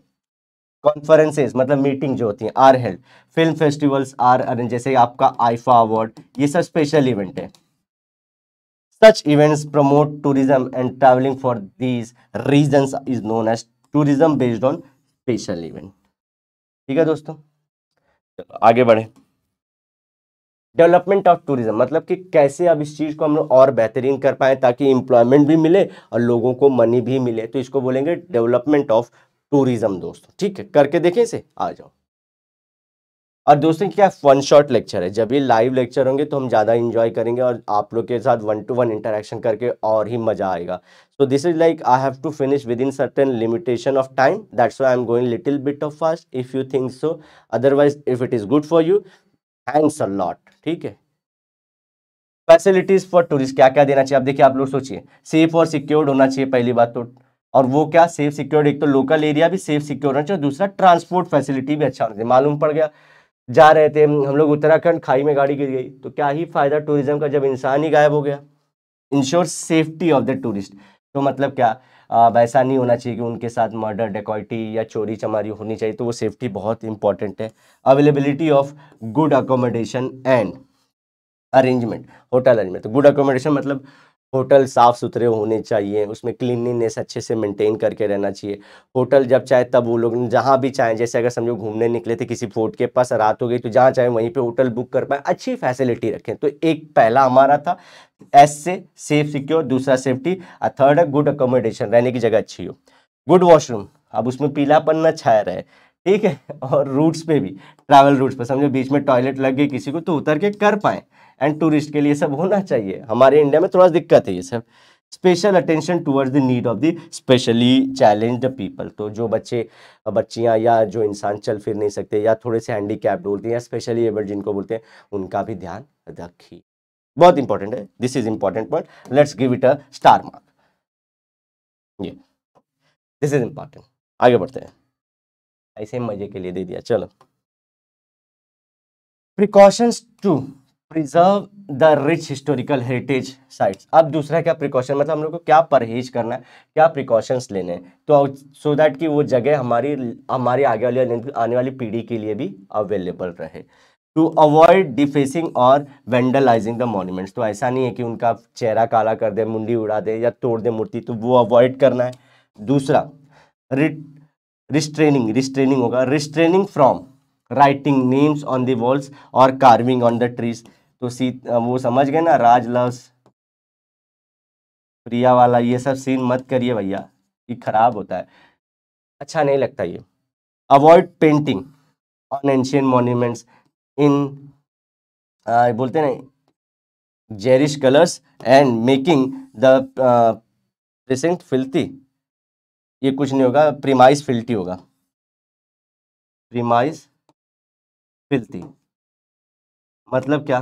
कॉन्फ्रेंसेज मतलब मीटिंग जो होती है are held film festivals are arrange जैसे आपका आईफा अवार्ड ये सब स्पेशल इवेंट है such events promote tourism and travelling for these region is known as tourism based on special event ठीक है दोस्तों आगे बढ़े डेवलपमेंट ऑफ टूरिज्म मतलब कि कैसे अब इस चीज़ को हम लोग और बेहतरीन कर पाएँ ताकि इम्प्लॉयमेंट भी मिले और लोगों को मनी भी मिले तो इसको बोलेंगे डेवलपमेंट ऑफ टूरिज्म दोस्तों ठीक है करके देखें इसे आ जाओ और दोस्तों क्या वन शॉट लेक्चर है जब ये लाइव लेक्चर होंगे तो हम ज़्यादा इन्जॉय करेंगे और आप लोग के साथ वन टू वन इंटरेक्शन करके और ही मज़ा आएगा so this is like I have to finish within certain limitation of time that's why I am going little bit of fast if you think so otherwise if it is good for you thanks a lot ठीक है facilities for tourist क्या क्या देना चाहिए आप देखिए आप लोग सोचिए सेफ और सिक्योर्ड होना चाहिए पहली बात तो और वो क्या सेफ सिक्योर्ड एक तो लोकल एरिया भी सेफ सिक्योर होना चाहिए दूसरा ट्रांसपोर्ट फैसिलिटी भी अच्छा होना चाहिए मालूम पड़ गया जा रहे थे हम लोग उत्तराखंड खाई में गाड़ी गिर गई तो क्या ही फायदा टूरिज्म का जब इंसान ही गायब हो गया ensure safety of the tourist तो मतलब क्या अब ऐसा नहीं होना चाहिए कि उनके साथ मर्डर डेकोइटी या चोरी चमारी होनी चाहिए तो वो सेफ्टी बहुत इंपॉर्टेंट है availability of good accommodation and arrangement hotel arrangement तो गुड अकोमोडेशन मतलब होटल साफ़ सुथरे होने चाहिए उसमें क्लिनलीनेस अच्छे से मेंटेन करके रहना चाहिए होटल जब चाहे तब वो लोग जहाँ भी चाहें जैसे अगर समझो घूमने निकले थे किसी फोर्ट के पास रात हो गई तो जहाँ चाहे वहीं पे होटल बुक कर पाए अच्छी फैसिलिटी रखें तो एक पहला हमारा था एस से सेफ सिक्योर दूसरा सेफ्टी और थर्ड है गुड अकोमोडेशन रहने की जगह अच्छी हो गुड वॉशरूम अब उसमें पीलापन न छाया रहे ठीक है और रूट्स पे भी ट्रैवल रूट्स पर समझो बीच में टॉयलेट लग गई किसी को तो उतर के कर पाएँ एंड टूरिस्ट के लिए सब होना चाहिए हमारे इंडिया में थोड़ा दिक्कत है ये सब special attention towards the need of the specially challenge people तो जो बच्चे बच्चियाँ या जो इंसान चल फिर नहीं सकते या थोड़े से हैंडीकैप्ड बोलते हैं या स्पेशली एबल जिनको बोलते हैं उनका भी ध्यान रखिए बहुत इंपॉर्टेंट है this is important point let's give it a star mark ये दिस इज इंपॉर्टेंट आगे बढ़ते हैं ऐसे मजे के लिए दे दिया चलो precautions to preserve the rich historical heritage sites अब दूसरा क्या प्रिकॉशन मतलब हम लोग को क्या परहेज करना है क्या प्रिकॉशंस लेने हैं तो सो दैट कि वो जगह हमारी हमारी आगे वाली आने वाली पीढ़ी के लिए भी अवेलेबल रहे टू अवॉइड डिफेसिंग और वेंडलाइजिंग द मोन्यूमेंट्स तो ऐसा नहीं है कि उनका चेहरा काला कर दे मुंडी उड़ा दे या तोड़ दे मूर्ति तो वो अवॉइड करना है दूसरा रिस्ट्रेनिंग रिस्ट्रेनिंग होगा restraining from writing names on the walls और कार्विंग ऑन द ट्रीज तो सी वो समझ गए ना राज लव्स प्रिया वाला ये सब सीन मत करिए भैया ये खराब होता है अच्छा नहीं लगता ये avoid painting on ancient monuments in बोलते ना garish colours and making the present filthy ये कुछ नहीं होगा प्रीमाइस फिल्टी होगा प्रीमाइस फिल्टी मतलब क्या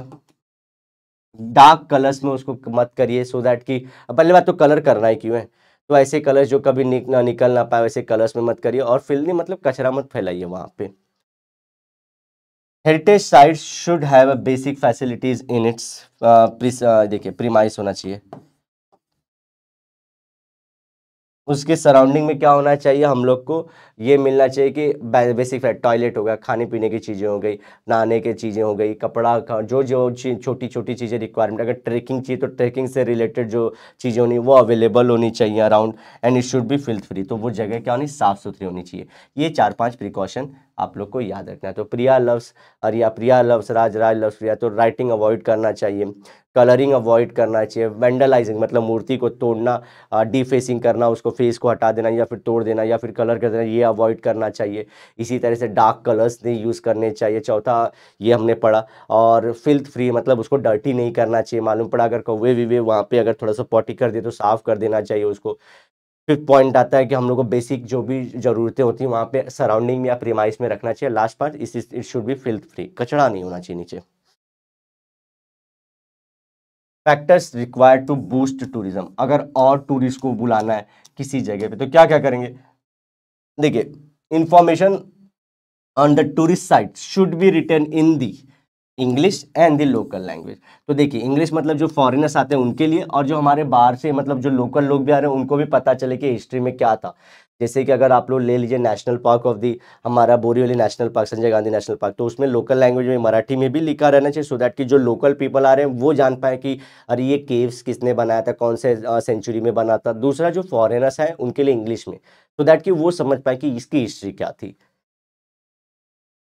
डार्क कलर्स में उसको मत करिए सो दैट कि पहले बात तो कलर करना ही क्यों है तो ऐसे कलर्स जो कभी निक, ना निकल ना पाए वैसे कलर्स में मत करिए और फिल्ली मतलब कचरा मत फैलाइए वहाँ पे heritage site should have basic facilities in its देखिए प्रीमाइस होना चाहिए उसके सराउंडिंग में क्या होना चाहिए हम लोग को ये मिलना चाहिए कि बेसिक फैक्ट टॉयलेट हो गया खाने पीने की चीज़ें हो गई नहाने की चीज़ें हो गई कपड़ा जो जो छोटी छोटी चीज़ें रिक्वायरमेंट अगर ट्रैकिंग चाहिए तो ट्रैकिंग से रिलेटेड जो चीज़ें होनी वो अवेलेबल होनी चाहिए around and it should be filth free तो वो जगह क्या होनी साफ़ सुथरी होनी चाहिए ये चार पाँच प्रिकॉशन आप लोग को याद रखना है तो प्रिया लव्स अरिया प्रिया लव्स राज राज लव्स प्रिया तो राइटिंग अवॉइड करना चाहिए कलरिंग अवॉइड करना चाहिए वेंडलाइजिंग मतलब मूर्ति को तोड़ना डीफेसिंग करना उसको फेस को हटा देना या फिर तोड़ देना या फिर कलर कर देना ये अवॉइड करना चाहिए इसी तरह से डार्क कलर्स नहीं यूज़ करने चाहिए चौथा ये हमने पढ़ा और फिल्थ फ्री मतलब उसको डर्टी नहीं करना चाहिए मालूम पड़ा अगर कौवे विवे वहाँ पर अगर थोड़ा सा पॉटी कर दे तो साफ़ कर देना चाहिए उसको फिफ्थ पॉइंट आता है कि हम लोग को बेसिक जो भी ज़रूरतें होती हैं वहाँ पे सराउंडिंग में या प्रीमाइस में रखना चाहिए लास्ट पार्ट इस it should be filth free कचरा नहीं होना चाहिए नीचे factors required to boost tourism अगर और टूरिस्ट को बुलाना है किसी जगह पे तो क्या क्या करेंगे देखिए information on the tourist site should be written in the English and the local language तो देखिए इंग्लिश मतलब जो फॉरेनर्स आते हैं उनके लिए और जो हमारे बाहर से मतलब जो लोकल लोग भी आ रहे हैं उनको भी पता चले कि हिस्ट्री में क्या था जैसे कि अगर आप लोग ले लीजिए नेशनल पार्क ऑफ दी हमारा Borivali national park Sanjay Gandhi national park तो उसमें लोकल लैंग्वेज में मराठी में भी लिखा रहना चाहिए सो दैट कि जो लोकल पीपल आ रहे हैं वो जान पाए कि अरे ये केव्स किसने बनाया था कौन से सेंचुरी में बना था दूसरा जो फॉरेनर्स हैं उनके लिए इंग्लिश में सो दैट कि वो समझ पाए कि इसकी हिस्ट्री क्या थी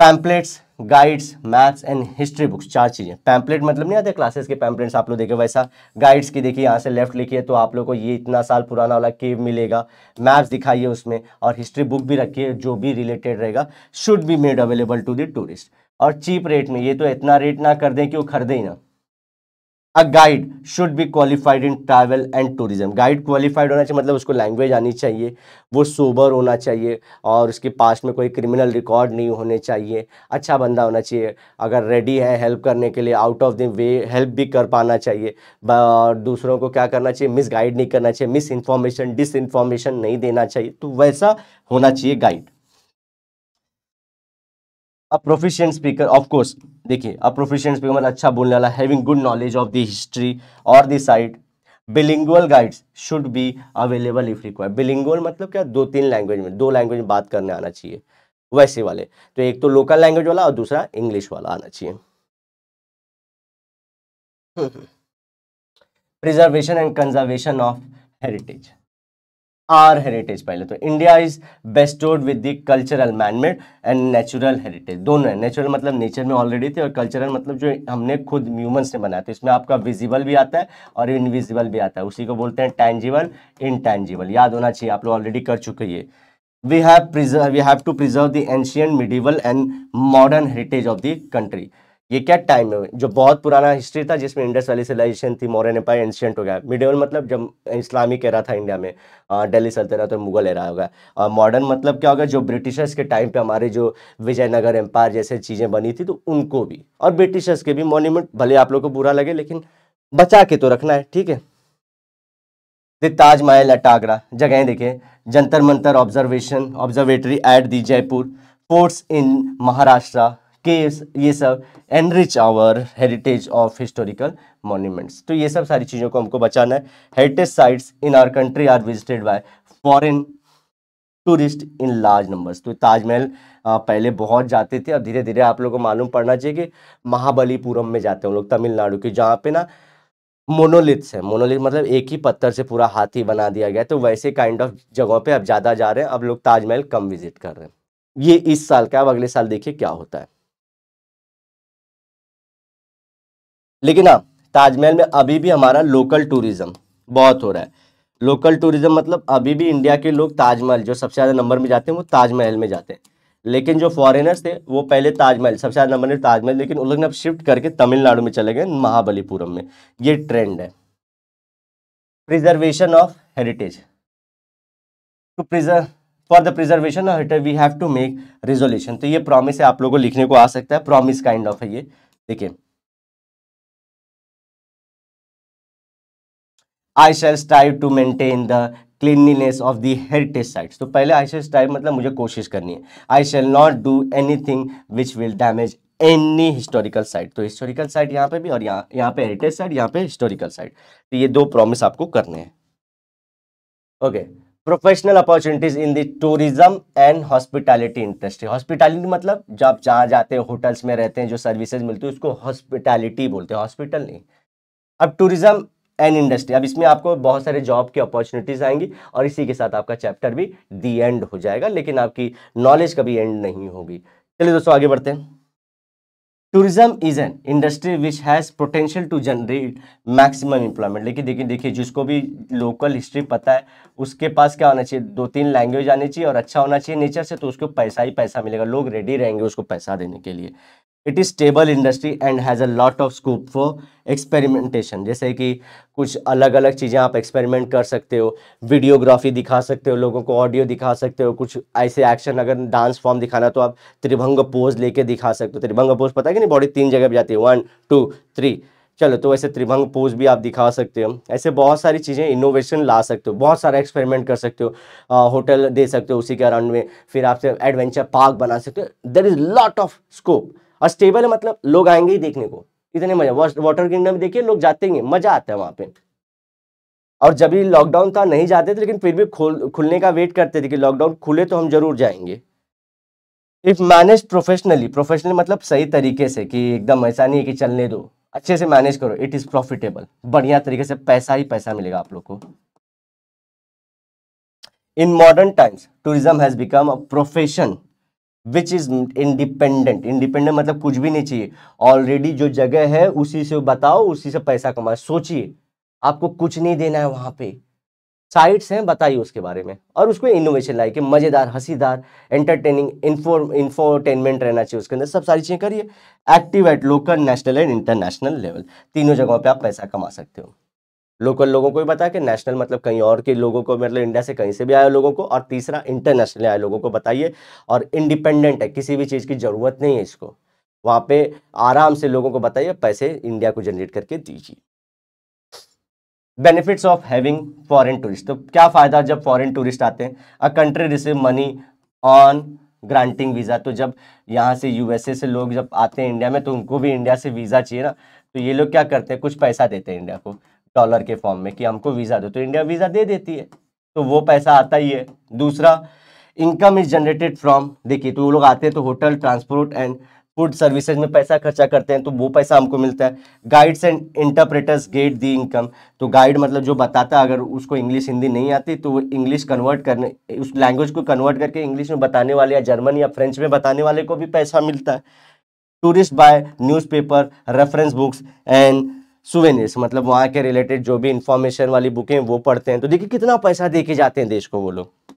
pamphlets guides maps and history books चार चीज़ें पैम्पलेट मतलब नहीं आते क्लासेस के पैम्पलेट्स आप लोग देखे वैसा गाइड्स की देखिए यहाँ से लेफ्ट लिखिए तो आप लोग को ये इतना साल पुराना वाला केव मिलेगा मैप्स दिखाइए उसमें और हिस्ट्री बुक भी रखिए जो भी रिलेटेड रहेगा should be made available to the tourist और चीप रेट में ये तो इतना रेट ना कर दें कि वो खरीदे ही ना a guide should be qualified in travel and tourism guide qualified होना चाहिए मतलब उसको लैंग्वेज आनी चाहिए वो सोबर होना चाहिए और उसके पास में कोई क्रिमिनल रिकॉर्ड नहीं होने चाहिए अच्छा बंदा होना चाहिए अगर रेडी है हेल्प करने के लिए out of the way help भी कर पाना चाहिए और दूसरों को क्या करना चाहिए मिस गाइड नहीं करना चाहिए मिस इन्फॉर्मेशन डिस इन्फॉर्मेशन नहीं देना चाहिए तो वैसा होना चाहिए guide a proficient speaker of course देखिए अ प्रोफिशियंट स्पीकर मतलब अच्छा बोलने वाला having good knowledge of the history और the site bilingual guides should be available if require bilingual मतलब क्या दो तीन लैंग्वेज में दो लैंग्वेज में बात करने आना चाहिए वैसे वाले तो एक तो लोकल लैंग्वेज वाला और दूसरा इंग्लिश वाला आना चाहिए preservation and conservation of heritage or heritage पहले तो India is bestowed with the cultural manmade and natural heritage दोनों है नेचुरल मतलब नेचर में ऑलरेडी थे और कल्चरल मतलब जो हमने खुद ह्यूमन ने बनाया था इसमें आपका विजिबल भी आता है और इनविजिबल भी आता है उसी को बोलते हैं टैंजिबल इनटैंजिबल याद होना चाहिए आप लोग ऑलरेडी कर चुके हैं we have preserve we have to preserve the ancient medieval and modern heritage of the country ये क्या टाइम है जो बहुत पुराना हिस्ट्री था जिसमें इंडस वैली सिविलाइजेशन थी मॉरन एम्पायर एंशियंट हो गया मिडेवल मतलब जब इस्लामिक एरा था इंडिया में दिल्ली सल्तनत और मुगल एरा होगा और मॉडर्न मतलब क्या होगा जो ब्रिटिशर्स के टाइम पे हमारे जो विजयनगर एम्पायर जैसे चीज़ें बनी थी तो उनको भी और ब्रिटिशर्स के भी मोन्यूमेंट भले आप लोग को बुरा लगे लेकिन बचा के तो रखना है ठीक है ताजमहल अटागरा जगह जगहें Jantar Mantar observation observatory at the Jaipur forts in Maharashtra caves ये सब enrich our heritage of historical monuments तो ये सब सारी चीज़ों को हमको बचाना है heritage sites in our country are visited by foreign tourist in large numbers तो ताजमहल पहले बहुत जाते थे अब धीरे धीरे आप लोगों को मालूम पड़ना चाहिए कि महाबलीपुरम में जाते हैं लोग तमिलनाडु के जहाँ पे ना मोनोलिथ्स है मोनोलिथ मतलब एक ही पत्थर से पूरा हाथी बना दिया गया तो वैसे काइंड ऑफ जगहों पे अब ज़्यादा जा रहे हैं अब लोग ताजमहल कम विजिट कर रहे हैं ये इस साल का अब अगले साल देखिए क्या होता है लेकिन हाँ ताजमहल में अभी भी हमारा लोकल टूरिज़्म बहुत हो रहा है लोकल टूरिज़्म मतलब अभी भी इंडिया के लोग ताजमहल जो सबसे ज़्यादा नंबर में जाते हैं वो ताजमहल में जाते हैं लेकिन जो फॉरेनर्स थे वो पहले ताजमहल सबसे ज़्यादा नंबर में ताजमहल लेकिन उन लोग ने अब शिफ्ट करके तमिलनाडु में चले गए महाबलीपुरम में ये ट्रेंड है preservation of heritage to preserve for the preservation of heritage we have to make resolution तो ये प्रॉमिस है आप लोगों को लिखने को आ सकता है प्रॉमिस काइंड ऑफ है ये देखिए I shall strive to maintain the cleanliness of the heritage sites तो पहले आई शेल स्ट्राइव मतलब मुझे कोशिश करनी है I shall not do anything which will damage any historical site तो हिस्टोरिकल साइट यहाँ पे भी और यहाँ यहाँ पे हेरिटेज साइट यहाँ पे हिस्टोरिकल साइट तो ये दो प्रोमिस आपको करने हैं okay professional opportunities in the tourism and hospitality industry hospitality मतलब जो आप जहाँ जाते हैं होटल्स में रहते हैं जो सर्विसेज मिलती है उसको हॉस्पिटैलिटी बोलते हैं हॉस्पिटल नहीं अब टूरिज्म एंड इंडस्ट्री अब इसमें आपको बहुत सारे जॉब की अपॉर्चुनिटीज़ आएंगी और इसी के साथ आपका चैप्टर भी दी एंड हो जाएगा लेकिन आपकी नॉलेज कभी एंड नहीं होगी चलिए दोस्तों आगे बढ़ते हैं tourism is an industry which has potential to generate maximum employment लेकिन देखिए देखिए जिसको भी लोकल हिस्ट्री पता है उसके पास क्या होना चाहिए दो तीन लैंग्वेज आनी चाहिए और अच्छा होना चाहिए नेचर से तो उसको पैसा ही पैसा मिलेगा लोग रेडी रहेंगे उसको पैसा देने के लिए it is stable industry and has a lot of scope for experimentation जैसे कि कुछ अलग अलग चीज़ें आप एक्सपेरिमेंट कर सकते हो वीडियोग्राफी दिखा सकते हो लोगों को ऑडियो दिखा सकते हो कुछ ऐसे एक्शन अगर डांस फॉर्म दिखाना तो आप त्रिभंग पोज लेके दिखा सकते हो त्रिभंग पोज पता है कि नहीं बॉडी तीन जगह पर जाती है वन टू थ्री चलो तो वैसे त्रिभंग पोज भी आप दिखा सकते हो ऐसे बहुत सारी चीज़ें इनोवेशन ला सकते हो बहुत सारा एक्सपेरिमेंट कर सकते हो होटल दे सकते हो उसी के अराउंड में फिर आपसे एडवेंचर पार्क बना सकते हो there is lot of scope और स्टेबल है मतलब लोग आएंगे ही देखने को इतने मजा वाटर किंगडम देखिए लोग जाते हैं मजा आता है वहां पे और जब भी लॉकडाउन था नहीं जाते थे लेकिन फिर भी खुल, खुलने का वेट करते थे कि लॉकडाउन खुले तो हम जरूर जाएंगे इफ मैनेज प्रोफेशनली प्रोफेशनली मतलब सही तरीके से कि एकदम ऐसा नहीं है कि चलने दो अच्छे से मैनेज करो इट इज़ प्रॉफिटेबल बढ़िया तरीके से पैसा ही पैसा मिलेगा आप लोग को in modern times tourism has become a profession which is independent independent मतलब कुछ भी नहीं चाहिए ऑलरेडी जो जगह है उसी से बताओ उसी से पैसा कमाओ सोचिए आपको कुछ नहीं देना है वहां पे साइट्स हैं बताइए उसके बारे में और उसको इनोवेशन लाइक मज़ेदार हंसीदार एंटरटेनिंग इंफोटेनमेंट इन्फोटेनमेंट रहना चाहिए उसके अंदर सब सारी चीज़ें करिए active at local national and international level तीनों जगहों पे आप पैसा कमा सकते हो लोकल लोगों को भी बताया कि नेशनल मतलब कहीं और के लोगों को मतलब इंडिया से कहीं से भी आए लोगों को और तीसरा इंटरनेशनल आए लोगों को बताइए और इंडिपेंडेंट है किसी भी चीज़ की ज़रूरत नहीं है इसको वहाँ पे आराम से लोगों को बताइए पैसे इंडिया को जनरेट करके दीजिए benefits of having foreign tourist तो क्या फ़ायदा जब फॉरेन टूरिस्ट आते हैं a country receive money on granting visa तो जब यहाँ से यू से लोग जब आते हैं इंडिया में तो उनको भी इंडिया से वीज़ा चाहिए ना तो ये लोग क्या करते हैं कुछ पैसा देते हैं इंडिया को डॉलर के फॉर्म में कि हमको वीज़ा दो तो इंडिया वीज़ा दे देती है तो वो पैसा आता ही है दूसरा इनकम इज जनरेटेड फ्रॉम देखिए तो वो लोग आते हैं तो hotel transport and food services में पैसा खर्चा करते हैं तो वो पैसा हमको मिलता है guides and interpreters get the income तो गाइड मतलब जो बताता है अगर उसको इंग्लिश हिंदी नहीं आती तो वो इंग्लिश कन्वर्ट करने उस लैंग्वेज को कन्वर्ट करके इंग्लिश में बताने वाले या जर्मन या फ्रेंच में बताने वाले को भी पैसा मिलता है tourist buy newspaper reference books and souvenirs मतलब वहाँ के रिलेटेड जो भी इंफॉर्मेशन वाली बुकें वो पढ़ते हैं तो देखिए कितना पैसा दे के जाते हैं देश को वो लोग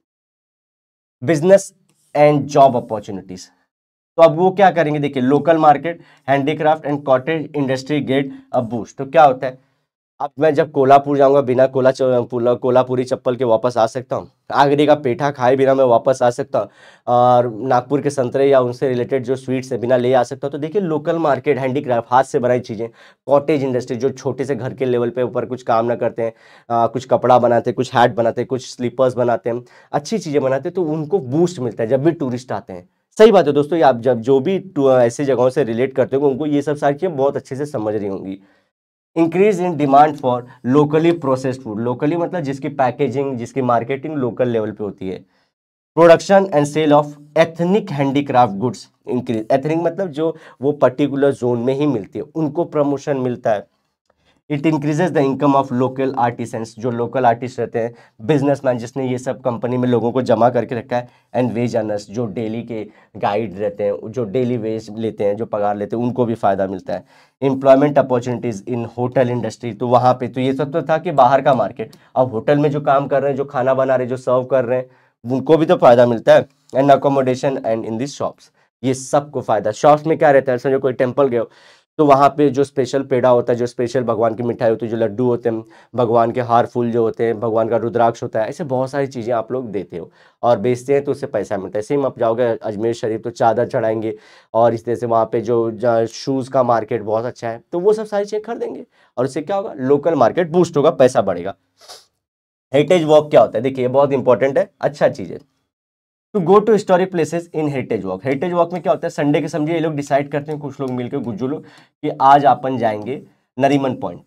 बिजनेस एंड जॉब अपॉर्चुनिटीज तो अब वो क्या करेंगे देखिए local market handicraft and cottage industry get a boost तो क्या होता है अब मैं जब कोल्हापुर जाऊंगा बिना कोला कोल्हापुरी चप्पल के वापस आ सकता हूँ आगरे का पेठा खाए बिना मैं वापस आ सकता हूँ और नागपुर के संतरे या उनसे रिलेटेड जो स्वीट्स है बिना ले आ सकता हूँ तो देखिए लोकल मार्केट हैंडीक्राफ्ट हाथ से बनाई चीज़ें कॉटेज इंडस्ट्री जो छोटे से घर के लेवल पे ऊपर कुछ काम ना करते हैं आ, कुछ कपड़ा बनाते हैं कुछ हैट बनाते कुछ स्लीपर्स बनाते हैं अच्छी चीज़ें बनाते हैं तो उनको बूस्ट मिलता है जब भी टूरिस्ट आते हैं सही बात है दोस्तों आप जब जो भी ऐसे जगहों से रिलेट करते हो उनको ये सब सारी चीज़ें बहुत अच्छे से समझ रही होंगी increase in demand for locally processed food locally मतलब जिसकी पैकेजिंग जिसकी मार्केटिंग लोकल लेवल पे होती है production and sale of ethnic handicraft goods increase ethnic मतलब जो वो पर्टिकुलर जोन में ही मिलती है उनको प्रमोशन मिलता है it increases the income of local artisans जो लोकल आर्टिस्ट रहते हैं बिजनेसमैन जिसने ये सब कंपनी में लोगों को जमा करके रखा है एंड वेज अनर्स जो डेली के गाइड रहते हैं जो डेली वेज लेते हैं जो पगार लेते हैं उनको भी फ़ायदा मिलता है employment opportunities in hotel industry तो वहाँ पे तो ये सब तो था कि बाहर का मार्केट अब होटल में जो काम कर रहे हैं जो खाना बना रहे हैं जो सर्व कर रहे हैं उनको भी तो फ़ायदा मिलता है and accommodation and in this shops ये सबको फ़ायदा शॉप्स में क्या रहता है जैसे जो कोई टेम्पल गए तो वहाँ पे जो स्पेशल पेड़ा होता है जो स्पेशल भगवान की मिठाई होती है जो लड्डू होते हैं भगवान के हार फूल जो होते हैं भगवान का रुद्राक्ष होता है ऐसे बहुत सारी चीज़ें आप लोग देते हो और बेचते हैं तो उससे पैसा मिलता है सेम आप जाओगे अजमेर शरीफ तो चादर चढ़ाएंगे और इस तरह से वहाँ पर जो शूज़ का मार्केट बहुत अच्छा है तो वो सब सारी चीज़ें खरीदेंगे और उससे क्या होगा लोकल मार्केट बूस्ट होगा पैसा बढ़ेगा हेरिटेज वॉक क्या होता है देखिए बहुत इंपॉर्टेंट है अच्छा चीज़ है तो go to historic places in heritage walk heritage walk में क्या होता है संडे के समझिए ये लोग डिसाइड करते हैं कुछ लोग मिलकर गुज्जू लोग कि आज अपन जाएंगे नरीमन पॉइंट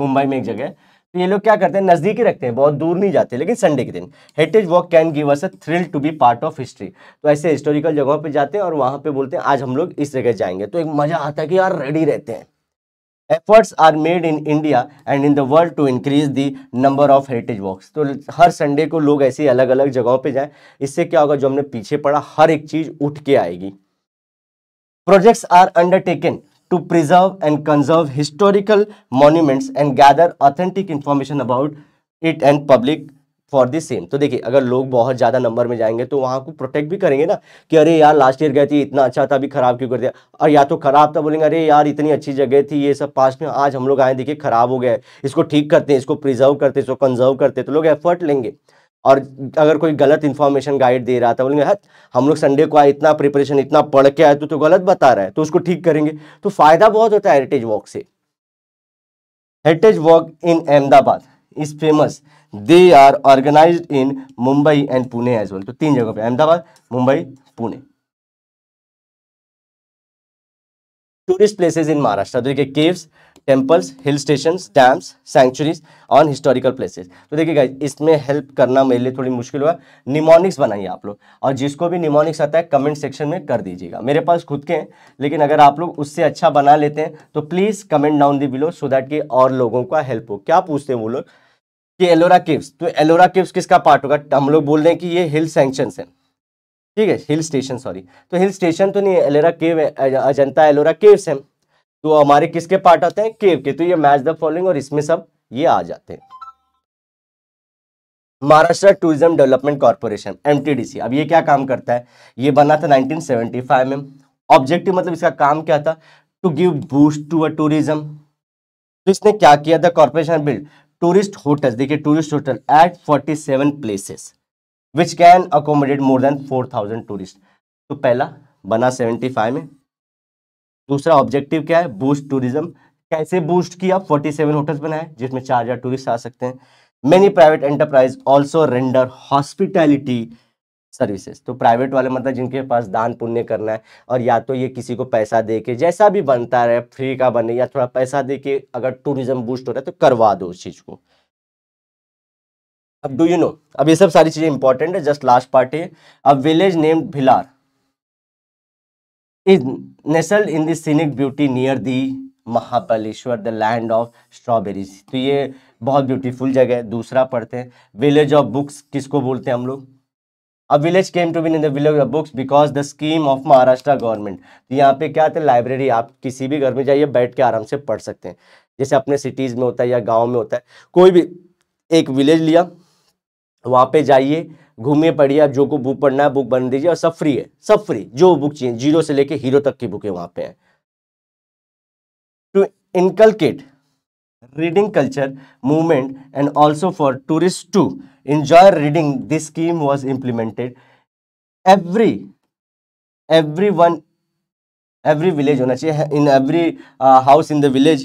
मुंबई में एक जगह तो ये लोग क्या करते हैं नज़दीक ही रखते हैं बहुत दूर नहीं जाते लेकिन संडे के दिन heritage walk can give us a thrill to be part of history तो ऐसे हिस्टोरिकल जगहों पे जाते हैं और वहाँ पे बोलते हैं आज हम लोग इस जगह जाएंगे तो एक मज़ा आता है कि यार रेडी रहते हैं efforts are made in India and in the world to increase the number of heritage walks तो हर संडे को लोग ऐसे अलग अलग जगहों पे जाएं इससे क्या होगा जो हमने पीछे पड़ा हर एक चीज उठ के आएगी projects are undertaken to preserve and conserve historical monuments and gather authentic information about it and public for this same तो देखिए अगर लोग बहुत ज़्यादा नंबर में जाएंगे तो वहाँ को प्रोटेक्ट भी करेंगे ना कि अरे यार लास्ट ईयर गए थे इतना अच्छा था अभी खराब क्यों कर दिया और या तो खराब था बोलेंगे अरे यार इतनी अच्छी जगह थी ये सब पास्ट में आज हम लोग आए देखिए खराब हो गया इसको ठीक करते हैं इसको प्रिजर्व करते हैं इसको कंजर्व करते हैं तो लोग एफर्ट लेंगे और अगर कोई गलत इन्फॉर्मेशन गाइड दे रहा था बोलेंगे हाँ हम लोग संडे को आए इतना प्रिपरेशन इतना पढ़ के आए तो, तो गलत बता रहा है तो उसको ठीक करेंगे तो फ़ायदा बहुत होता है हेरिटेज वॉक से heritage walk in Ahmedabad is famous they are organize in Mumbai and Pune as well तो तीन जगह पे Ahmedabad Mumbai Pune tourist places in Maharashtra तो देखिए caves temples hill station dams sanctuaries on historical places तो देखिए गाइज इसमें हेल्प करना मेरे लिए थोड़ी मुश्किल हुआ निमोनिक्स बनाइए आप लोग और जिसको भी निमोनिक्स आता है कमेंट सेक्शन में कर दीजिएगा मेरे पास खुद के हैं लेकिन अगर आप लोग उससे अच्छा बना लेते हैं तो please comment down the below so that कि और लोगों का हेल्प हो क्या पूछते हैं वो लोग कि एलोरा केव्स तो एलोरा केव्स किसका पार्ट होगा हम लोग बोल रहे हैं कि ये हिल सेंक्शन है ठीक है हिल स्टेशन सॉरी तो हिल स्टेशन तो नहीं है एलोरा केव अजंता एलोरा केव्स है तो हमारे किसके पार्ट आते हैं केव के तो ये मैच द फॉलोइंग और इसमें सब ये आ जाते हैं Maharashtra tourism development corporation M अब ये क्या काम करता है ये बना था 1975 में ऑब्जेक्टिव मतलब इसका काम क्या था to give boost to a tourism तो इसने क्या किया था कॉर्पोरेशन बिल्ड टूरिस्ट होटल देखिए tourist hotel at forty seven places which can accommodate more than four thousand tourist तो पहला बना सेवेंटी फाइव में दूसरा ऑब्जेक्टिव क्या है बूस्ट टूरिज्म कैसे बूस्ट किया फोर्टी सेवन होटल्स बनाए जिसमें चार हजार टूरिस्ट आ सकते हैं many private enterprise also render hospitality services तो प्राइवेट वाले मतलब जिनके पास दान पुण्य करना है और या तो ये किसी को पैसा दे के जैसा भी बनता रहे फ्री का बने या थोड़ा पैसा दे के अगर टूरिज्म बूस्ट हो रहा है तो करवा दो उस चीज़ को अब डू यू नो अब ये सब सारी चीज़ें इंपॉर्टेंट है जस्ट लास्ट पार्ट है अब village named Bhilar is nestled in scenic beauty near the Mahabaleshwar the land of strawberries तो ये बहुत ब्यूटीफुल जगह है दूसरा पढ़ते हैं विलेज ऑफ बुक्स किसको बोलते हैं हम लोग a village came to be in the village of books because the scheme of Maharashtra government तो यहाँ पे क्या था है लाइब्रेरी आप किसी भी घर में जाइए बैठ के आराम से पढ़ सकते हैं जैसे अपने सिटीज़ में होता है या गाँव में होता है कोई भी एक विलेज लिया वहाँ पे जाइए घूमिए पढ़िए जो को बुक पढ़ना है बुक बन दीजिए और सब फ्री है सब फ्री जो बुक चाहिए जीरो से लेके हीरो तक की बुकें वहाँ पे हैं to inculcate reading culture movement and also for tourist to enjoy reading this scheme was implemented every everyone every village hona chahiye in every uh, house in the village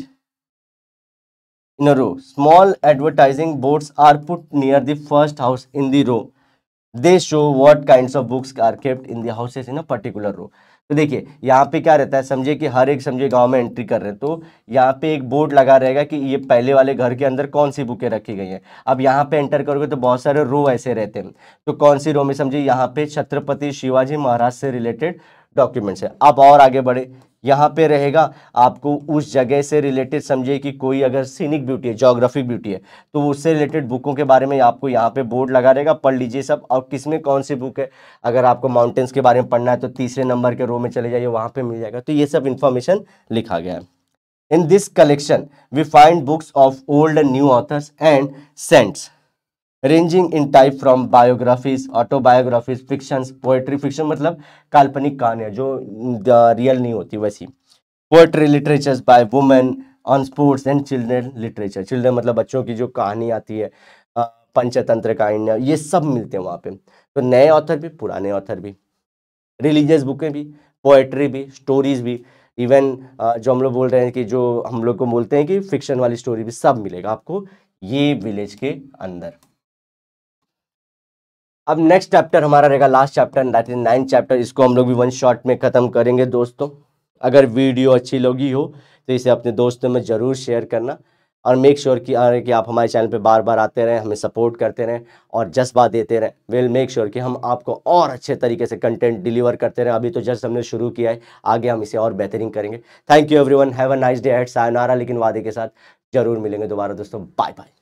in a row small advertising boards are put near the first house in the row they show what kinds of books are kept in the houses in a particular row तो देखिए यहाँ पे क्या रहता है समझिए कि हर एक समझिए गांव में एंट्री कर रहे हैं तो यहाँ पे एक बोर्ड लगा रहेगा कि ये पहले वाले घर के अंदर कौन सी बुकें रखी गई हैं अब यहाँ पे एंटर करोगे तो बहुत सारे रो ऐसे रहते हैं तो कौन सी रो में समझिए यहाँ पे छत्रपति शिवाजी महाराज से रिलेटेड डॉक्यूमेंट्स है आप और आगे बढ़े यहाँ पे रहेगा आपको उस जगह से रिलेटेड समझिए कि कोई अगर सीनिक ब्यूटी है जोग्राफिक ब्यूटी है तो उससे रिलेटेड बुकों के बारे में आपको यहाँ पे बोर्ड लगा रहेगा पढ़ लीजिए सब और किस में कौन सी बुक है अगर आपको माउंटेन्स के बारे में पढ़ना है तो तीसरे नंबर के रो में चले जाइए वहाँ पर मिल जाएगा तो ये सब इन्फॉर्मेशन लिखा गया है in this collection we find books of old new authors and saints ranging in type from biographies autobiographies fictions poetry fiction मतलब काल्पनिक कहानियाँ जो रियल नहीं होती वैसी poetry literatures by women on sports and children literature children मतलब बच्चों की जो कहानी आती है पंचतंत्र कहानी ये सब मिलते हैं वहाँ पे तो नए ऑथर भी पुराने ऑथर भी रिलीजियस बुकें भी पोएट्री भी स्टोरीज भी इवन जो हम लोग बोल रहे हैं कि जो हम लोग को बोलते हैं कि फिक्शन वाली स्टोरी भी सब मिलेगा आपको ये विलेज के अंदर अब नेक्स्ट चैप्टर हमारा रहेगा last chapter that is ninth chapter इसको हम लोग भी वन शॉट में ख़त्म करेंगे दोस्तों अगर वीडियो अच्छी लगी हो तो इसे अपने दोस्तों में ज़रूर शेयर करना और मेक श्योर sure कि कि आप हमारे चैनल पे बार बार आते रहें हमें सपोर्ट करते रहें और जज्बा देते रहें विल मेक श्योर कि हम आपको और अच्छे तरीके से कंटेंट डिलीवर करते रहें अभी तो जस्ट हमने शुरू किया है आगे हम इसे और बेहतरीन करेंगे thank you everyone have a nice day at sayonara लेकिन वादे के साथ जरूर मिलेंगे दोबारा दोस्तों बाय बाय